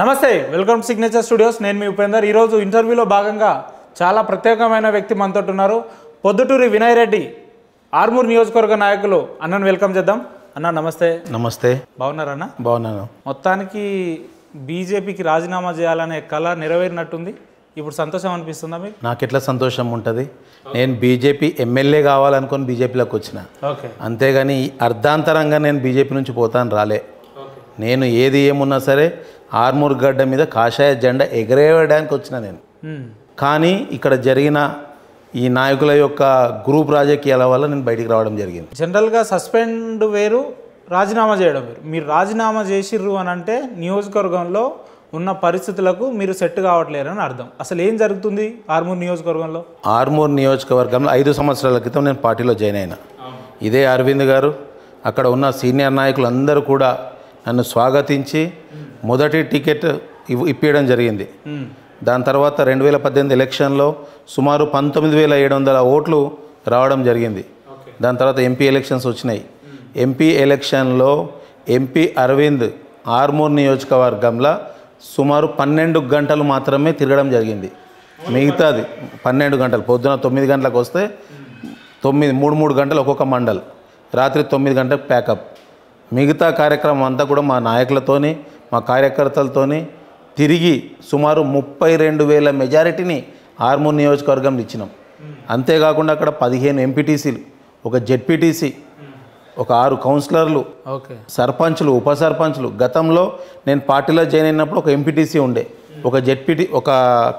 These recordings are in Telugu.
నమస్తే వెల్కమ్ సిగ్నేచర్ స్టూడియోస్ నేను మీ ఉపేందర్ ఈరోజు ఇంటర్వ్యూలో భాగంగా చాలా ప్రత్యేకమైన వ్యక్తి మనతో ఉన్నారు పొద్దుటూరి వినయ్ రెడ్డి ఆర్మూర్ నియోజకవర్గ నాయకులు అన్నను వెల్కమ్ చేద్దాం అన్న నమస్తే నమస్తే బాగున్నారన్న బాగున్నాను మొత్తానికి బీజేపీకి రాజీనామా చేయాలనే కళ నెరవేరినట్టుంది ఇప్పుడు సంతోషం అనిపిస్తుందా మీకు నాకు ఎట్లా సంతోషం ఉంటుంది నేను బీజేపీ ఎమ్మెల్యే కావాలనుకుని బీజేపీలోకి వచ్చిన ఓకే అంతేగాని అర్ధాంతరంగా నేను బీజేపీ నుంచి పోతాను రాలే నేను ఏది ఏమున్నా సరే ఆర్మూర్ గడ్డ మీద కాషాయ జెండా ఎగరేయడానికి వచ్చిన నేను కానీ ఇక్కడ జరిగిన ఈ నాయకుల యొక్క గ్రూప్ రాజకీయాల వల్ల నేను బయటికి రావడం జరిగింది జనరల్గా సస్పెండ్ వేరు రాజీనామా చేయడం వేరు మీరు రాజీనామా చేసిర్రు అని అంటే నియోజకవర్గంలో ఉన్న పరిస్థితులకు మీరు సెట్ కావట్లేరు అని అర్థం అసలు ఏం జరుగుతుంది ఆర్మూర్ నియోజకవర్గంలో ఆర్మూర్ నియోజకవర్గంలో ఐదు సంవత్సరాల క్రితం నేను పార్టీలో జాయిన్ అయినా ఇదే అరవింద్ గారు అక్కడ ఉన్న సీనియర్ నాయకులు అందరూ కూడా నన్ను స్వాగతించి మొదటి టికెట్ ఇప్పించడం జరిగింది దాని తర్వాత రెండు వేల పద్దెనిమిది ఎలక్షన్లో సుమారు పంతొమ్మిది వేల ఏడు వందల ఓట్లు రావడం జరిగింది దాని తర్వాత ఎంపీ ఎలక్షన్స్ వచ్చినాయి ఎంపీ ఎలక్షన్లో ఎంపీ అరవింద్ ఆర్మూర్ నియోజకవర్గంలో సుమారు పన్నెండు గంటలు మాత్రమే తిరగడం జరిగింది మిగతాది పన్నెండు గంటలు పొద్దున తొమ్మిది గంటలకు వస్తే తొమ్మిది మూడు మూడు గంటలు ఒక్కొక్క మండల్ రాత్రి తొమ్మిది గంటలకు ప్యాకప్ మిగతా కార్యక్రమం అంతా కూడా మా నాయకులతోని మా కార్యకర్తలతోని తిరిగి సుమారు ముప్పై రెండు వేల మెజారిటీని ఆర్మూర్ నియోజకవర్గంలో ఇచ్చినాం అంతేకాకుండా అక్కడ పదిహేను ఎంపీటీసీలు ఒక జెడ్పీటీసీ ఒక ఆరు కౌన్సిలర్లు సర్పంచ్లు ఉప సర్పంచ్లు గతంలో నేను పార్టీలో జాయిన్ అయినప్పుడు ఒక ఎంపీటీసీ ఉండే ఒక జెడ్పీటీ ఒక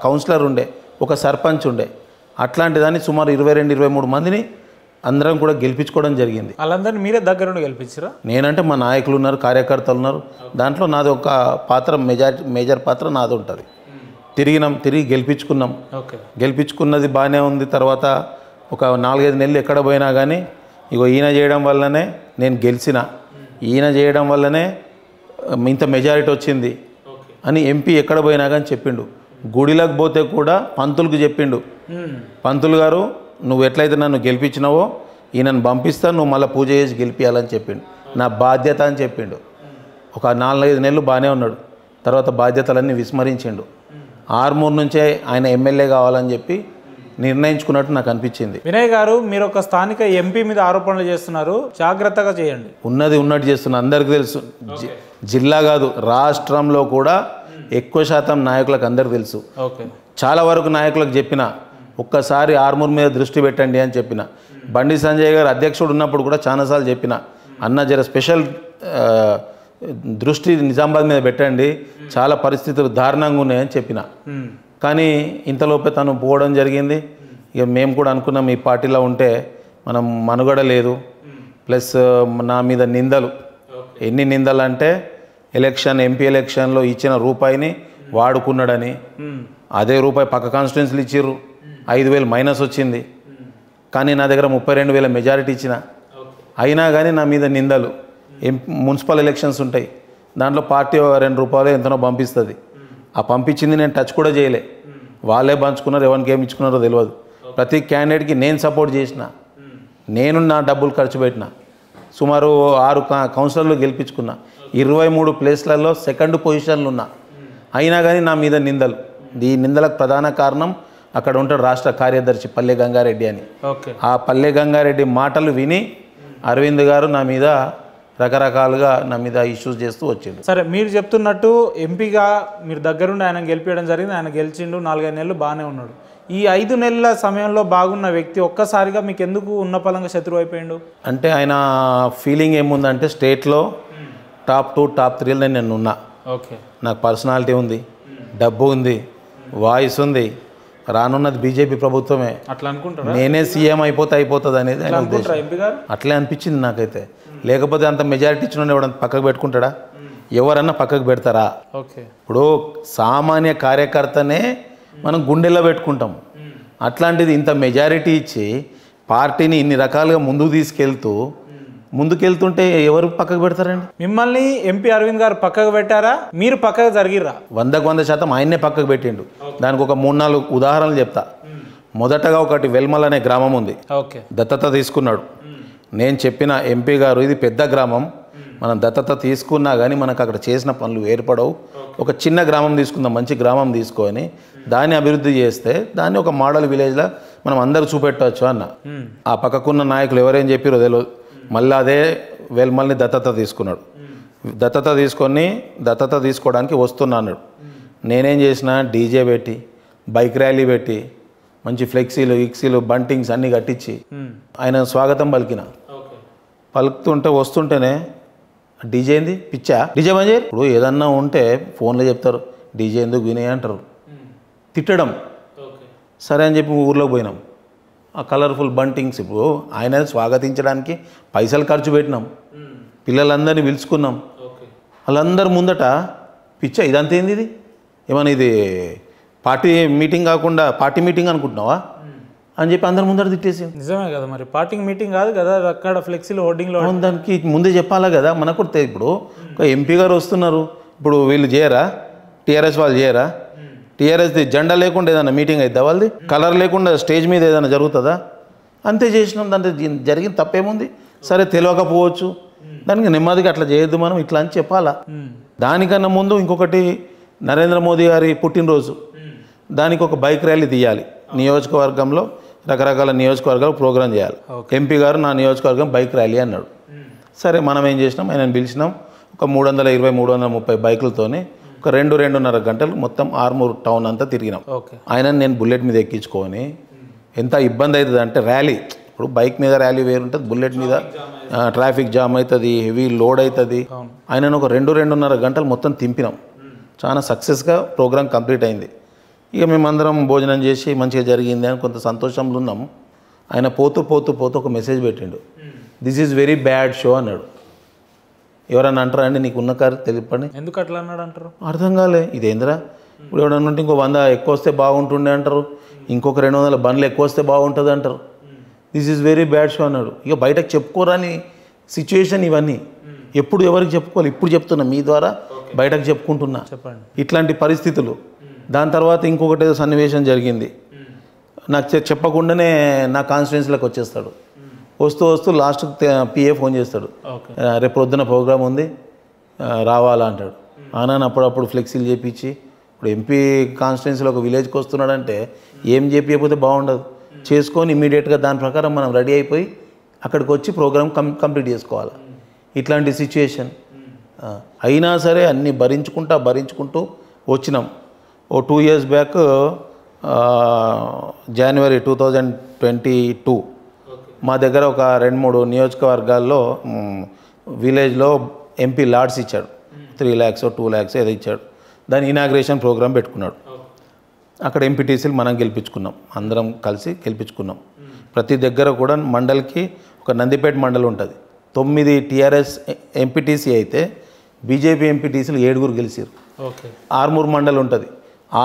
కౌన్సిలర్ ఉండే ఒక సర్పంచ్ ఉండే అట్లాంటి దాన్ని సుమారు ఇరవై రెండు ఇరవై మూడు మందిని అందరం కూడా గెలిపించుకోవడం జరిగింది వాళ్ళందరినీ మీరే నుండి గెలిపించరా నేనంటే మా నాయకులు ఉన్నారు కార్యకర్తలు ఉన్నారు దాంట్లో నాది ఒక పాత్ర మెజార్ మేజర్ పాత్ర నాది ఉంటుంది తిరిగినాం తిరిగి గెలిపించుకున్నాం ఓకే గెలిపించుకున్నది బాగానే ఉంది తర్వాత ఒక నాలుగైదు నెలలు ఎక్కడ పోయినా కానీ ఇగో ఈయన చేయడం వల్లనే నేను గెలిచిన ఈయన చేయడం వల్లనే ఇంత మెజారిటీ వచ్చింది అని ఎంపీ ఎక్కడ పోయినా కానీ చెప్పిండు గుడిలోకి పోతే కూడా పంతులకు చెప్పిండు పంతులు గారు నువ్వు ఎట్లయితే నన్ను గెలిపించినావో ఈయనను పంపిస్తాను నువ్వు మళ్ళీ పూజ చేసి గెలిపించాలని చెప్పిండు నా బాధ్యత అని చెప్పిండు ఒక నాలుగైదు నెలలు బాగానే ఉన్నాడు తర్వాత బాధ్యతలన్నీ విస్మరించిండు ఆర్మూర్ నుంచే ఆయన ఎమ్మెల్యే కావాలని చెప్పి నిర్ణయించుకున్నట్టు నాకు అనిపించింది వినయ్ గారు మీరు ఒక స్థానిక ఎంపీ మీద ఆరోపణలు చేస్తున్నారు జాగ్రత్తగా చేయండి ఉన్నది ఉన్నట్టు చేస్తున్న అందరికీ తెలుసు జిల్లా కాదు రాష్ట్రంలో కూడా ఎక్కువ శాతం నాయకులకు అందరికీ తెలుసు చాలా వరకు నాయకులకు చెప్పిన ఒక్కసారి ఆర్మూర్ మీద దృష్టి పెట్టండి అని చెప్పిన బండి సంజయ్ గారు అధ్యక్షుడు ఉన్నప్పుడు కూడా చాలాసార్లు చెప్పిన అన్న జర స్పెషల్ దృష్టి నిజామాబాద్ మీద పెట్టండి చాలా పరిస్థితులు దారుణంగా ఉన్నాయని చెప్పిన కానీ ఇంతలోపే తను పోవడం జరిగింది ఇక మేము కూడా అనుకున్నాం ఈ పార్టీలో ఉంటే మనం మనుగడ లేదు ప్లస్ నా మీద నిందలు ఎన్ని నిందలు అంటే ఎలక్షన్ ఎంపీ ఎలక్షన్లో ఇచ్చిన రూపాయిని వాడుకున్నాడని అదే రూపాయి పక్క కాన్స్టిట్యున్సీలు ఇచ్చిర్రు ఐదు వేలు మైనస్ వచ్చింది కానీ నా దగ్గర ముప్పై రెండు వేల మెజారిటీ ఇచ్చిన అయినా కానీ నా మీద నిందలు మున్సిపల్ ఎలక్షన్స్ ఉంటాయి దాంట్లో పార్టీ రెండు రూపాయలు ఎంతనో పంపిస్తుంది ఆ పంపించింది నేను టచ్ కూడా చేయలే వాళ్ళే పంచుకున్నారు ఎవరికి ఏమి ఇచ్చుకున్నారో తెలియదు ప్రతి క్యాండిడేట్కి నేను సపోర్ట్ చేసిన నేను నా డబ్బులు ఖర్చు పెట్టిన సుమారు ఆరు కౌన్సిలర్లు గెలిపించుకున్న ఇరవై మూడు ప్లేస్లలో సెకండ్ పొజిషన్లు ఉన్నా అయినా కానీ నా మీద నిందలు ఈ నిందలకు ప్రధాన కారణం అక్కడ ఉంటాడు రాష్ట్ర కార్యదర్శి పల్లె గంగారెడ్డి అని ఆ పల్లె గంగారెడ్డి మాటలు విని అరవింద్ గారు నా మీద రకరకాలుగా నా మీద ఇష్యూస్ చేస్తూ వచ్చిండు సరే మీరు చెప్తున్నట్టు ఎంపీగా మీరు దగ్గరుండి ఆయన గెలిపించడం జరిగింది ఆయన గెలిచిండు నాలుగైదు నెలలు బాగానే ఉన్నాడు ఈ ఐదు నెలల సమయంలో బాగున్న వ్యక్తి ఒక్కసారిగా మీకు ఎందుకు ఉన్న పలంగా శత్రువు అయిపోయిండు అంటే ఆయన ఫీలింగ్ ఏముందంటే స్టేట్లో టాప్ టూ టాప్ త్రీలో నేను ఉన్నా ఓకే నాకు పర్సనాలిటీ ఉంది డబ్బు ఉంది వాయిస్ ఉంది రానున్నది బీజేపీ ప్రభుత్వమే అట్లా అనుకుంటారు నేనే సీఎం అయిపోతే అయిపోతుంది అనేది ఆయన ఉద్దేశం అట్లే అనిపించింది నాకైతే లేకపోతే అంత మెజారిటీ ఇచ్చిన ఎవడన్నా పక్కకు పెట్టుకుంటాడా ఎవరన్నా పక్కకు పెడతారా ఇప్పుడు సామాన్య కార్యకర్తనే మనం గుండెల్లో పెట్టుకుంటాం అట్లాంటిది ఇంత మెజారిటీ ఇచ్చి పార్టీని ఇన్ని రకాలుగా ముందుకు తీసుకెళ్తూ ముందుకెళ్తుంటే ఎవరు పక్కకు పెడతారండి మిమ్మల్ని ఎంపీ అరవింద్ గారు పక్కకు పెట్టారా మీరు పక్కకు జరిగిరా వందకు వంద శాతం ఆయన్నే పక్కకు పెట్టిండు దానికి ఒక మూడు నాలుగు ఉదాహరణలు చెప్తా మొదటగా ఒకటి వెల్మల్ అనే గ్రామం ఉంది ఓకే దత్తత తీసుకున్నాడు నేను చెప్పిన ఎంపీ గారు ఇది పెద్ద గ్రామం మనం దత్తత తీసుకున్నా కానీ మనకు అక్కడ చేసిన పనులు ఏర్పడవు ఒక చిన్న గ్రామం తీసుకుందాం మంచి గ్రామం తీసుకొని దాన్ని అభివృద్ధి చేస్తే దాన్ని ఒక మోడల్ విలేజ్లో మనం అందరూ చూపెట్టవచ్చు అన్న ఆ పక్కకున్న నాయకులు ఎవరేం చెప్పారో తెలియదు మళ్ళీ అదే వేల్మల్ని దత్తత తీసుకున్నాడు దత్తత తీసుకొని దత్తత తీసుకోవడానికి వస్తున్నాడు నేనేం చేసిన డీజే పెట్టి బైక్ ర్యాలీ పెట్టి మంచి ఫ్లెక్సీలు ఇక్సీలు బంటింగ్స్ అన్నీ కట్టించి ఆయన స్వాగతం పలికిన పలుకుతుంటే వస్తుంటేనే డీజే ఏంది పిచ్చా డీజే మంజే ఇప్పుడు ఏదన్నా ఉంటే ఫోన్లో చెప్తారు డీజే ఎందుకు వినే అంటారు తిట్టడం సరే అని చెప్పి ఊర్లోకి పోయినాం ఆ కలర్ఫుల్ బంటింగ్స్ ఇప్పుడు ఆయన స్వాగతించడానికి పైసలు ఖర్చు పెట్టినాం పిల్లలందరినీ పిలుచుకున్నాం వాళ్ళందరి ముందట పిచ్చ ఇదంతా ఏంది ఇది ఏమైనా ఇది పార్టీ మీటింగ్ కాకుండా పార్టీ మీటింగ్ అనుకుంటున్నావా అని చెప్పి అందరు ముందర తిట్టేసి నిజమే కదా మరి పార్టీ మీటింగ్ కాదు కదా అక్కడ ఫ్లెక్సీలు హోర్డింగ్లో దానికి ముందే చెప్పాలా కదా మనకు ఇప్పుడు ఒక ఎంపీ గారు వస్తున్నారు ఇప్పుడు వీళ్ళు చేయరా టీఆర్ఎస్ వాళ్ళు చేయరా టీఆర్ఎస్ది జెండా లేకుండా ఏదైనా మీటింగ్ అయితే వాళ్ళది కలర్ లేకుండా స్టేజ్ మీద ఏదైనా జరుగుతుందా అంతే చేసినాం దాంట్లో జరిగిన తప్పేముంది సరే తెలియకపోవచ్చు దానికి నెమ్మదిగా అట్లా చేయొద్దు మనం ఇట్లా అని చెప్పాలా దానికన్నా ముందు ఇంకొకటి నరేంద్ర మోదీ గారి పుట్టినరోజు దానికి ఒక బైక్ ర్యాలీ తీయాలి నియోజకవర్గంలో రకరకాల నియోజకవర్గాలు ప్రోగ్రాం చేయాలి ఎంపీ గారు నా నియోజకవర్గం బైక్ ర్యాలీ అన్నాడు సరే మనం ఏం చేసినాం ఆయన పిలిచినాం ఒక మూడు వందల ఇరవై మూడు వందల ముప్పై బైకులతోనే ఒక రెండు రెండున్నర గంటలు మొత్తం ఆర్మూర్ టౌన్ అంతా తిరిగినాం ఆయన నేను బుల్లెట్ మీద ఎక్కించుకొని ఎంత ఇబ్బంది అవుతుంది అంటే ర్యాలీ ఇప్పుడు బైక్ మీద ర్యాలీ వేరుంటుంది బుల్లెట్ మీద ట్రాఫిక్ జామ్ అవుతుంది హెవీ లోడ్ అవుతుంది ఆయనను ఒక రెండు రెండున్నర గంటలు మొత్తం తింపినాం hmm. చాలా సక్సెస్గా ప్రోగ్రామ్ కంప్లీట్ అయింది ఇక మేమందరం భోజనం చేసి మంచిగా జరిగింది అని కొంత సంతోషంలో ఉన్నాం ఆయన పోతూ పోతూ పోతూ ఒక మెసేజ్ పెట్టిండు this is very bad show అన్నాడు ఎవరన్నా అంటారా అండి నీకు ఉన్న కారు తెలిపండి ఎందుకు అట్లా అన్నాడు అంటారు అర్థం కాలే ఇదేంద్రా ఇప్పుడు ఎవడన్నా ఉంటే ఇంకో వంద ఎక్కువ వస్తే బాగుంటుండే అంటారు ఇంకొక రెండు వందల బండ్లు ఎక్కువ వస్తే బాగుంటుంది అంటారు this is very bad show అన్నాడు ఇక బయటకు చెప్పుకోరాని సిచ్యువేషన్ ఇవన్నీ ఎప్పుడు ఎవరికి చెప్పుకోవాలి ఇప్పుడు చెప్తున్నా మీ ద్వారా బయటకు చెప్పుకుంటున్నా చెప్పండి ఇట్లాంటి పరిస్థితులు దాని తర్వాత ఇంకొకటి సన్నివేశం జరిగింది నాకు చెప్పకుండానే నా కాన్స్టిట్యున్సీలకు వచ్చేస్తాడు వస్తూ వస్తూ లాస్ట్ పిఏ ఫోన్ చేస్తాడు రేపు పొద్దున ప్రోగ్రామ్ ఉంది రావాలా అంటాడు ఆనాను అప్పుడప్పుడు ఫ్లెక్సీలు చేపించి ఇప్పుడు ఎంపీ కాన్స్టిట్యున్సీలో ఒక విలేజ్కి వస్తున్నాడంటే ఏం చేయకపోతే బాగుండదు చేసుకొని ఇమీడియట్గా దాని ప్రకారం మనం రెడీ అయిపోయి అక్కడికి వచ్చి ప్రోగ్రామ్ కం కంప్లీట్ చేసుకోవాలి ఇట్లాంటి సిచ్యుయేషన్ అయినా సరే అన్నీ భరించుకుంటా భరించుకుంటూ వచ్చినాం ఓ two years back January two thousand twenty two మా దగ్గర ఒక రెండు మూడు నియోజకవర్గాల్లో విలేజ్లో ఎంపీ లాడ్స్ ఇచ్చాడు త్రీ ల్యాక్స్ టూ ల్యాక్స్ ఏదో ఇచ్చాడు దాని ఇనాగ్రేషన్ ప్రోగ్రామ్ పెట్టుకున్నాడు అక్కడ ఎంపీటీసీలు మనం గెలిపించుకున్నాం అందరం కలిసి గెలిపించుకున్నాం ప్రతి దగ్గర కూడా మండలికి ఒక నందిపేట మండలి ఉంటుంది తొమ్మిది టీఆర్ఎస్ ఎంపీటీసీ అయితే బీజేపీ ఎంపీటీసీలు ఏడుగురు గెలిచారు ఆరుమూరు మండలి ఉంటుంది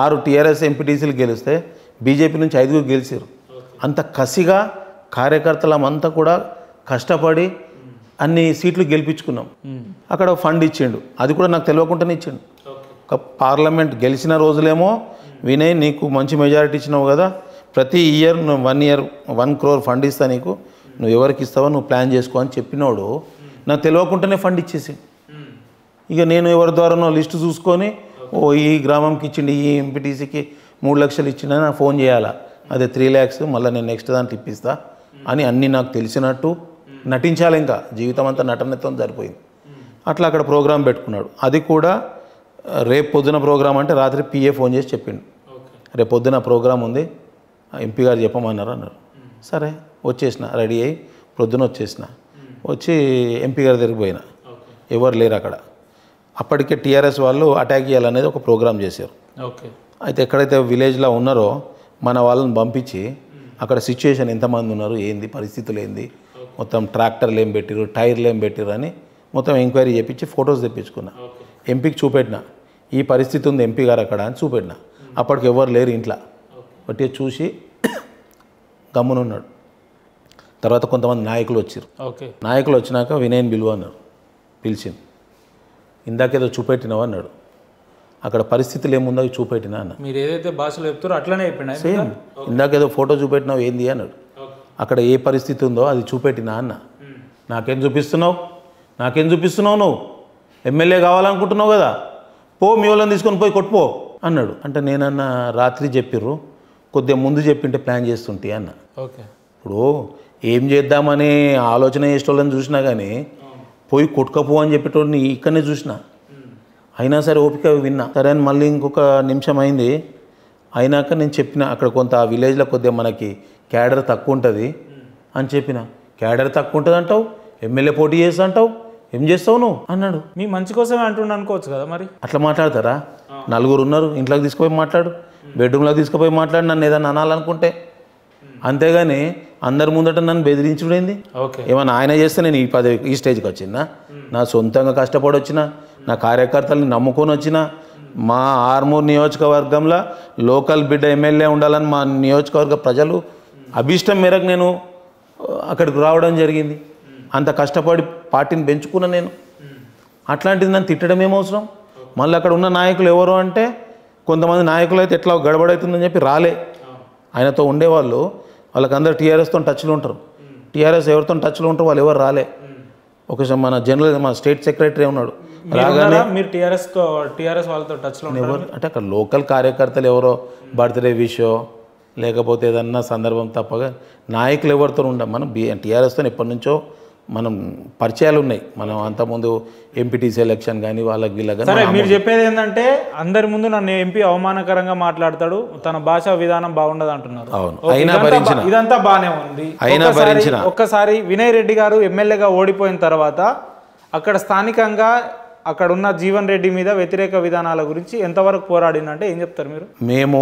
ఆరు టీఆర్ఎస్ ఎంపీటీసీలు గెలిస్తే బీజేపీ నుంచి ఐదుగురు గెలిచారు అంత కసిగా కార్యకర్తలమంతా కూడా కష్టపడి అన్ని సీట్లు గెలిపించుకున్నాం అక్కడ ఫండ్ ఇచ్చిండు అది కూడా నాకు తెలియకుండానే ఇచ్చిండు ఒక పార్లమెంట్ గెలిచిన రోజులేమో వినయ్ నీకు మంచి మెజారిటీ ఇచ్చినావు కదా ప్రతి ఇయర్ నువ్వు one year one crore fund ఇస్తా నీకు నువ్వు ఎవరికి ఇస్తావో నువ్వు ప్లాన్ చేసుకో అని చెప్పినోడు నాకు తెలియకుండానే ఫండ్ ఇచ్చేసి ఇక నేను ఎవరి ద్వారానో లిస్టు చూసుకొని ఓ ఈ గ్రామంకి ఇచ్చిండి ఈ ఎంపీటీసీకి మూడు లక్షలు ఇచ్చిండని ఫోన్ చేయాలా అదే త్రీ ల్యాక్స్ మళ్ళీ నేను నెక్స్ట్ దాన్ని ఇప్పిస్తాను అని అన్నీ నాకు తెలిసినట్టు నటించాలి ఇంకా జీవితం అంతా నటనతో సరిపోయింది అట్లా అక్కడ ప్రోగ్రాం పెట్టుకున్నాడు అది కూడా రేపు పొద్దున ప్రోగ్రాం అంటే రాత్రి పిఏ ఫోన్ చేసి చెప్పిండు రేపు పొద్దున ప్రోగ్రాం ఉంది ఎంపీ గారు చెప్పమన్నారు అన్నారు సరే వచ్చేసిన రెడీ అయ్యి పొద్దున వచ్చేసిన వచ్చి ఎంపీ గారి దగ్గరికి పోయినా ఎవరు లేరు అక్కడ అప్పటికే టీఆర్ఎస్ వాళ్ళు అటాక్ చేయాలనేది ఒక ప్రోగ్రాం చేశారు అయితే ఎక్కడైతే విలేజ్లో ఉన్నారో మన వాళ్ళని పంపించి అక్కడ సిచ్యువేషన్ ఎంతమంది ఉన్నారు ఏంది పరిస్థితులు ఏంది మొత్తం ట్రాక్టర్లు ఏం పెట్టిరు టైర్లు ఏం పెట్టిరు అని మొత్తం ఎంక్వైరీ చేపించి ఫొటోస్ తెప్పించుకున్నా ఎంపీకి చూపెట్టిన ఈ పరిస్థితి ఉంది ఎంపీ గారు అక్కడ అని చూపెట్టిన hmm. అప్పటికి ఎవరు లేరు ఇంట్లో బట్టి చూసి గమ్మునున్నాడు తర్వాత కొంతమంది నాయకులు వచ్చారు నాయకులు వచ్చినాక వినయన్ బిలువ అన్నారు పిలిచింది ఇందాకేదో చూపెట్టినవు అన్నాడు అక్కడ పరిస్థితులు ఏముందో చూపెట్టినా అన్న మీరు ఏదైతే భాషలో చెప్తారో అట్లనే చెప్పినా సేమ్ ఇందాక ఏదో ఫోటో చూపెట్టినావు ఏంది అన్నాడు అక్కడ ఏ పరిస్థితి ఉందో అది చూపెట్టినా అన్న hmm. నాకేం చూపిస్తున్నావు నాకేం చూపిస్తున్నావు నువ్వు ఎమ్మెల్యే కావాలనుకుంటున్నావు కదా పో మీ వాళ్ళని తీసుకొని పోయి కొట్టుపో అన్నాడు అంటే నేనన్న రాత్రి చెప్పిర్రు కొద్దిగా ముందు చెప్పింటే ప్లాన్ చేస్తుంటే అన్న ఓకే ఇప్పుడు ఏం చేద్దామని ఆలోచన చేసేటోళ్ళని చూసినా కానీ పోయి కొట్టుకపో అని చెప్పేటోడిని ఇక్కడనే చూసినా అయినా సరే ఓపిక విన్నా సరే అని మళ్ళీ ఇంకొక నిమిషం అయింది అయినాక నేను చెప్పిన అక్కడ కొంత ఆ విలేజ్లో కొద్దిగా మనకి క్యాడర్ తక్కువ ఉంటుంది అని చెప్పిన క్యాడర్ తక్కువ ఉంటుంది అంటావు ఎమ్మెల్యే పోటీ చేస్తా అంటావు ఏం చేస్తావు నువ్వు అన్నాడు మీ మంచి కోసమే అంటుండ అనుకోవచ్చు కదా మరి అట్లా మాట్లాడతారా నలుగురు ఉన్నారు ఇంట్లోకి తీసుకుపోయి మాట్లాడు బెడ్రూమ్లోకి తీసుకుపోయి మాట్లాడు నన్ను ఏదన్నా అనాలనుకుంటే అంతేగాని అందరి ముందట నన్ను బెదిరించుడైంది ఏమన్నా ఆయన చేస్తే నేను ఈ పదవి ఈ స్టేజ్కి వచ్చిందా నా సొంతంగా కష్టపడి వచ్చినా నా కార్యకర్తలను నమ్ముకొని వచ్చిన మా ఆర్మూర్ నియోజకవర్గంలో లోకల్ బిడ్డ ఎమ్మెల్యే ఉండాలని మా నియోజకవర్గ ప్రజలు అభిష్టం మేరకు నేను అక్కడికి రావడం జరిగింది అంత కష్టపడి పార్టీని పెంచుకున్నా నేను అట్లాంటిది నన్ను తిట్టడం ఏమవసరం మళ్ళీ అక్కడ ఉన్న నాయకులు ఎవరు అంటే కొంతమంది నాయకులు అయితే ఎట్లా గడబడవుతుందని చెప్పి రాలే ఆయనతో ఉండేవాళ్ళు వాళ్ళకందరూ టీఆర్ఎస్తో టచ్లో ఉంటారు టీఆర్ఎస్ ఎవరితో టచ్లో ఉంటారు వాళ్ళు ఎవరు రాలే ఒకసారి మన జనరల్ మన స్టేట్ సెక్రటరీ ఉన్నాడు మీరు టీఆర్ఎస్ టీఆర్ఎస్ వాళ్ళతో టచ్లో ఎవరు అంటే అక్కడ లోకల్ కార్యకర్తలు ఎవరో బర్త్డే విషయో లేకపోతే ఏదన్నా సందర్భం తప్పగా నాయకులు ఎవరితో ఉండం మనం బి టీఆర్ఎస్తో ఎప్పటి నుంచో మనం పరిచయాలు ఉన్నాయి మనం అంతకుముందు ఎంపీటీసీ ఎలక్షన్ కానీ వాళ్ళకి వీళ్ళకి సరే మీరు చెప్పేది ఏంటంటే అందరి ముందు నన్ను ఎంపీ అవమానకరంగా మాట్లాడతాడు తన భాష విధానం బాగుండదు అంటున్నారు అవును అయినా భరించిన ఇదంతా బాగానే ఉంది అయినా భరించిన ఒక్కసారి వినయ్ రెడ్డి గారు ఎమ్మెల్యేగా ఓడిపోయిన తర్వాత అక్కడ స్థానికంగా అక్కడున్న జీవన్ రెడ్డి మీద వ్యతిరేక విధానాల గురించి ఎంతవరకు పోరాడినంటే ఏం చెప్తారు మీరు మేము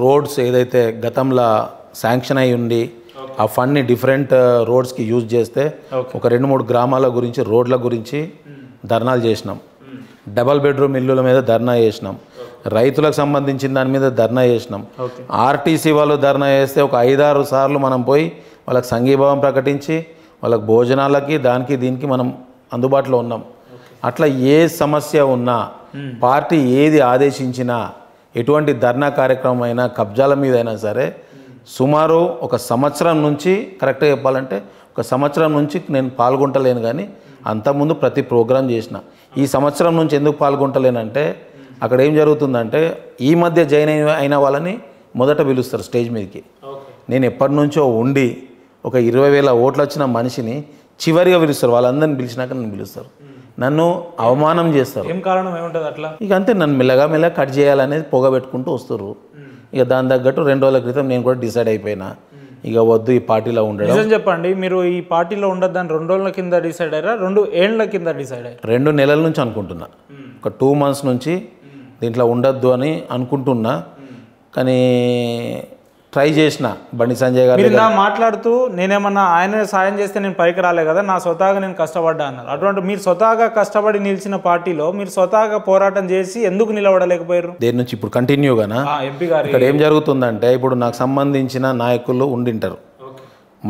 రోడ్స్ ఏదైతే గతంలో శాంక్షన్ అయి ఉండి ఆ ఫండ్ని డిఫరెంట్ రోడ్స్కి యూజ్ చేస్తే ఒక రెండు మూడు గ్రామాల గురించి రోడ్ల గురించి ధర్నాలు చేసినాం డబల్ బెడ్రూమ్ ఇల్లుల మీద ధర్నా చేసినాం రైతులకు సంబంధించిన దాని మీద ధర్నా చేసినాం ఆర్టీసీ వాళ్ళు ధర్నా చేస్తే ఒక ఐదారు సార్లు మనం పోయి వాళ్ళకి సంఘీభావం ప్రకటించి వాళ్ళకి భోజనాలకి దానికి దీనికి మనం అందుబాటులో ఉన్నాం అట్లా ఏ సమస్య ఉన్నా పార్టీ ఏది ఆదేశించినా ఎటువంటి ధర్నా కార్యక్రమం అయినా కబ్జాల మీద అయినా సరే సుమారు ఒక సంవత్సరం నుంచి కరెక్ట్గా చెప్పాలంటే ఒక సంవత్సరం నుంచి నేను పాల్గొంటలేను కానీ అంతకుముందు ప్రతి ప్రోగ్రాం చేసిన ఈ సంవత్సరం నుంచి ఎందుకు పాల్గొంటలేనంటే అక్కడ ఏం జరుగుతుందంటే ఈ మధ్య జాయిన్ అయిన వాళ్ళని మొదట పిలుస్తారు స్టేజ్ మీదకి నేను ఎప్పటి నుంచో ఉండి ఒక ఇరవై వేల ఓట్లు వచ్చిన మనిషిని చివరిగా పిలుస్తారు వాళ్ళందరిని పిలిచినాక నన్ను పిలుస్తారు నన్ను అవమానం చేస్తారు ఏం కారణం అట్లా ఇక అంతే నన్ను మెల్లగా మెల్లగా కట్ చేయాలనేది పొగ పెట్టుకుంటూ వస్తారు ఇక దాని తగ్గట్టు రెండు రోజుల క్రితం నేను కూడా డిసైడ్ అయిపోయినా ఇక వద్దు ఈ పార్టీలో ఉండడం నిజం చెప్పండి మీరు ఈ పార్టీలో ఉండద్దని రెండు రోజుల కింద డిసైడ్ అయ్యారా రెండు ఏళ్ళ కింద డిసైడ్ అయ్యారు రెండు నెలల నుంచి అనుకుంటున్నా ఒక టూ మంత్స్ నుంచి దీంట్లో ఉండొద్దు అని అనుకుంటున్నా కానీ ట్రై చేసిన బండి సంజయ్ గారు ఇలా మాట్లాడుతూ నేనేమన్నా ఆయన సాయం చేస్తే నేను పైకి రాలే కదా నా స్వతహాగా నేను కష్టపడ్డా అన్నారు అటువంటి మీరు స్వతహాగా కష్టపడి నిలిచిన పార్టీలో మీరు స్వతహాగా పోరాటం చేసి ఎందుకు నిలబడలేకపోయారు దేని నుంచి ఇప్పుడు కంటిన్యూగానా ఎంపీ గారు ఇక్కడ ఏం జరుగుతుందంటే ఇప్పుడు నాకు సంబంధించిన నాయకులు ఉండింటారు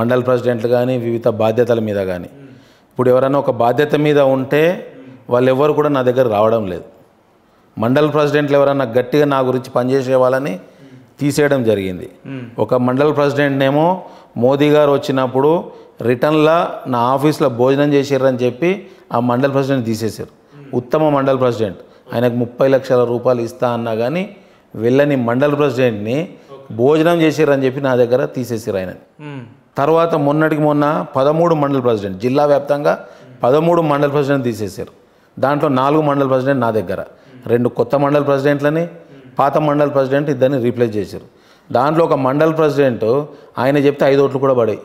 మండల ప్రెసిడెంట్లు కానీ వివిధ బాధ్యతల మీద కానీ ఇప్పుడు ఎవరైనా ఒక బాధ్యత మీద ఉంటే వాళ్ళెవ్వరు కూడా నా దగ్గర రావడం లేదు మండల ప్రెసిడెంట్లు ఎవరైనా గట్టిగా నా గురించి పనిచేసే వాళ్ళని తీసేయడం జరిగింది ఒక మండల ప్రెసిడెంట్నేమో మోదీ గారు వచ్చినప్పుడు రిటర్న్లా నా ఆఫీస్లో భోజనం చేసారని చెప్పి ఆ మండల ప్రెసిడెంట్ తీసేశారు ఉత్తమ మండల ప్రెసిడెంట్ ఆయనకు ముప్పై లక్షల రూపాయలు ఇస్తా అన్నా కానీ వెళ్ళని మండల ప్రెసిడెంట్ని భోజనం చేసారని చెప్పి నా దగ్గర తీసేసారు ఆయన తర్వాత మొన్నటికి మొన్న పదమూడు మండల ప్రెసిడెంట్ జిల్లా వ్యాప్తంగా పదమూడు మండల ప్రెసిడెంట్ తీసేశారు దాంట్లో నాలుగు మండల ప్రెసిడెంట్ నా దగ్గర రెండు కొత్త మండల ప్రెసిడెంట్లని పాత మండల్ ప్రెసిడెంట్ ఇద్దరిని రీప్లేస్ చేశారు దాంట్లో ఒక మండల్ ప్రెసిడెంట్ ఆయన చెప్తే ఐదు ఓట్లు కూడా పడాయి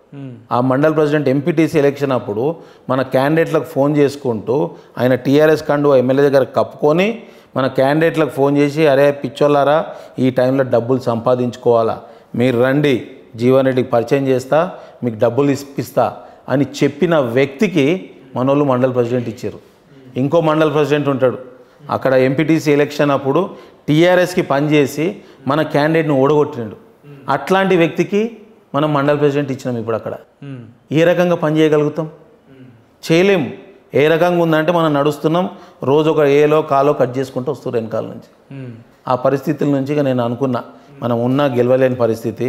ఆ మండల్ ప్రెసిడెంట్ ఎంపీటీసీ ఎలక్షన్ అప్పుడు మన క్యాండిడేట్లకు ఫోన్ చేసుకుంటూ ఆయన టీఆర్ఎస్ కండు ఎమ్మెల్యే దగ్గర కప్పుకొని మన క్యాండిడేట్లకు ఫోన్ చేసి అరే పిచ్చోళ్ళారా ఈ టైంలో డబ్బులు సంపాదించుకోవాలా మీరు రండి జీవన్ రెడ్డికి పరిచయం చేస్తా మీకు డబ్బులు ఇప్పిస్తా అని చెప్పిన వ్యక్తికి మనోళ్ళు మండల్ ప్రెసిడెంట్ ఇచ్చారు ఇంకో మండల్ ప్రెసిడెంట్ ఉంటాడు అక్కడ ఎంపీటీసీ ఎలక్షన్ అప్పుడు టీఆర్ఎస్కి పనిచేసి మన క్యాండిడేట్ని ఓడగొట్టినాడు అట్లాంటి వ్యక్తికి మనం మండల ప్రెసిడెంట్ ఇచ్చినాం ఇప్పుడు అక్కడ ఏ రకంగా పని చేయగలుగుతాం చేయలేము ఏ రకంగా ఉందంటే మనం నడుస్తున్నాం రోజు ఒక ఏలో కాలో కట్ చేసుకుంటూ వస్తారు వెనకాల నుంచి ఆ పరిస్థితుల నుంచి నేను అనుకున్నా మనం ఉన్నా గెలవలేని పరిస్థితి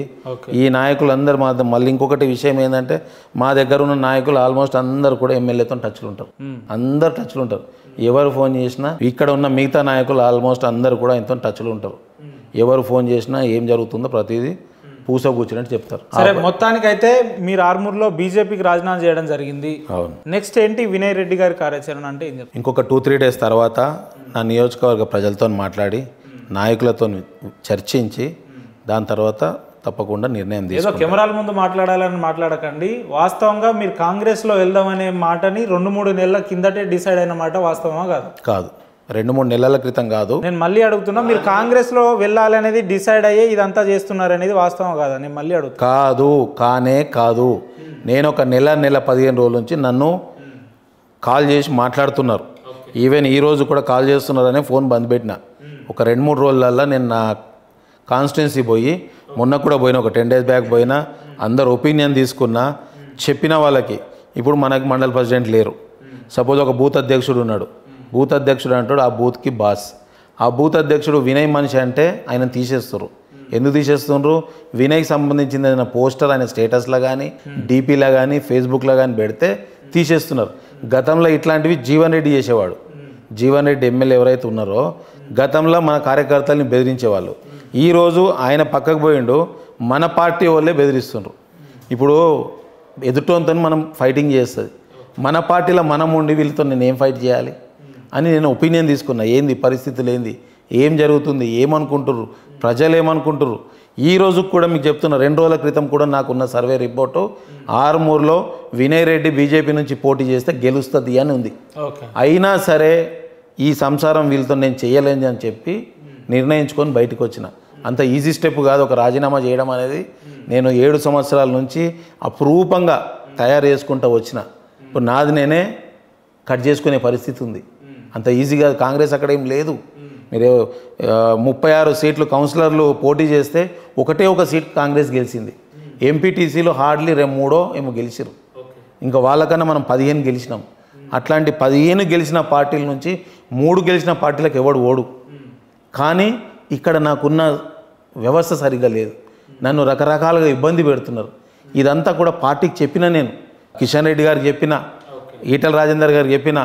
ఈ నాయకులందరూ మా మళ్ళీ ఇంకొకటి విషయం ఏంటంటే మా దగ్గర ఉన్న నాయకులు ఆల్మోస్ట్ అందరు కూడా ఎమ్మెల్యేతో టచ్లు ఉంటారు అందరు టచ్లు ఉంటారు ఎవరు ఫోన్ చేసినా ఇక్కడ ఉన్న మిగతా నాయకులు ఆల్మోస్ట్ అందరు కూడా ఇంత టచ్లో ఉంటారు hmm. ఎవరు ఫోన్ చేసినా ఏం జరుగుతుందో ప్రతిదీ hmm. పూస కూర్చున్నట్టు చెప్తారు సరే మొత్తానికైతే మీరు ఆర్మూర్లో బీజేపీకి రాజీనామా చేయడం జరిగింది అవును నెక్స్ట్ ఏంటి వినయ్ రెడ్డి గారి కార్యాచరణ అంటే ఇంకొక టూ త్రీ డేస్ తర్వాత నా నియోజకవర్గ ప్రజలతో మాట్లాడి hmm. నాయకులతో చర్చించి దాని తర్వాత తప్పకుండా నిర్ణయం ఏదో కెమెరాల ముందు మాట్లాడాలని మాట్లాడకండి వాస్తవంగా మీరు కాంగ్రెస్లో వెళ్దామనే మాటని రెండు మూడు నెలల కిందటే డిసైడ్ అయిన మాట వాస్తవమా కాదు కాదు రెండు మూడు నెలల క్రితం కాదు నేను మళ్ళీ అడుగుతున్నా మీరు కాంగ్రెస్లో వెళ్ళాలనేది డిసైడ్ అయ్యే ఇదంతా చేస్తున్నారనేది వాస్తవం కాదా నేను మళ్ళీ అడుగు కాదు కానే కాదు నేను ఒక నెల నెల పదిహేను రోజుల నుంచి నన్ను కాల్ చేసి మాట్లాడుతున్నారు ఈవెన్ ఈరోజు కూడా కాల్ చేస్తున్నారనే ఫోన్ బంద్ పెట్టిన ఒక రెండు మూడు రోజులల్లో నేను నా కాన్స్టిట్యున్సీ పోయి మొన్న కూడా పోయినా ఒక టెన్ డేస్ బ్యాక్ పోయినా అందరు ఒపీనియన్ తీసుకున్నా చెప్పిన వాళ్ళకి ఇప్పుడు మనకి మండల ప్రెసిడెంట్ లేరు సపోజ్ ఒక బూత్ అధ్యక్షుడు ఉన్నాడు బూత్ అధ్యక్షుడు అంటాడు ఆ బూత్కి బాస్ ఆ బూత్ అధ్యక్షుడు వినయ్ మనిషి అంటే ఆయన తీసేస్తారు ఎందుకు తీసేస్తుండ్రు వినయ్కి సంబంధించిన ఏదైనా పోస్టర్ ఆయన స్టేటస్లో కానీ డీపీలో కానీ ఫేస్బుక్లో కానీ పెడితే తీసేస్తున్నారు గతంలో ఇట్లాంటివి జీవన్ రెడ్డి చేసేవాడు జీవన్ రెడ్డి ఎమ్మెల్యే ఎవరైతే ఉన్నారో గతంలో మన కార్యకర్తల్ని బెదిరించేవాళ్ళు ఈరోజు ఆయన పక్కకు పోయిండు మన పార్టీ వాళ్ళే బెదిరిస్తుండ్రు ఇప్పుడు ఎదుటోంతో మనం ఫైటింగ్ చేస్తుంది మన పార్టీలో మనం ఉండి వీళ్ళతో నేను ఏం ఫైట్ చేయాలి అని నేను ఒపీనియన్ తీసుకున్నా ఏంది పరిస్థితులు ఏంది ఏం జరుగుతుంది ఏమనుకుంటుర్రు ప్రజలు ఏమనుకుంటుర్రు ఈ రోజు కూడా మీకు చెప్తున్నా రెండు రోజుల క్రితం కూడా నాకున్న సర్వే రిపోర్టు ఆరుమూరులో వినయ్ రెడ్డి బీజేపీ నుంచి పోటీ చేస్తే గెలుస్తుంది అని ఉంది అయినా సరే ఈ సంసారం వీళ్ళతో నేను చేయలేని అని చెప్పి నిర్ణయించుకొని బయటకు వచ్చిన అంత ఈజీ స్టెప్ కాదు ఒక రాజీనామా చేయడం అనేది నేను ఏడు సంవత్సరాల నుంచి అపురూపంగా తయారు చేసుకుంటూ వచ్చిన ఇప్పుడు నాది నేనే కట్ చేసుకునే పరిస్థితి ఉంది అంత ఈజీగా కాంగ్రెస్ అక్కడ ఏం లేదు మీరు ముప్పై ఆరు సీట్లు కౌన్సిలర్లు పోటీ చేస్తే ఒకటే ఒక సీట్ కాంగ్రెస్ గెలిచింది ఎంపీటీసీలో హార్డ్లీ రేపు మూడో ఏమో గెలిచిరు ఇంకా వాళ్ళకన్నా మనం పదిహేను గెలిచినాం అట్లాంటి పదిహేను గెలిచిన పార్టీల నుంచి మూడు గెలిచిన పార్టీలకు ఎవడు ఓడు కానీ ఇక్కడ నాకున్న వ్యవస్థ సరిగ్గా లేదు నన్ను రకరకాలుగా ఇబ్బంది పెడుతున్నారు ఇదంతా కూడా పార్టీకి చెప్పిన నేను కిషన్ రెడ్డి గారికి చెప్పిన ఈటల రాజేందర్ గారికి చెప్పిన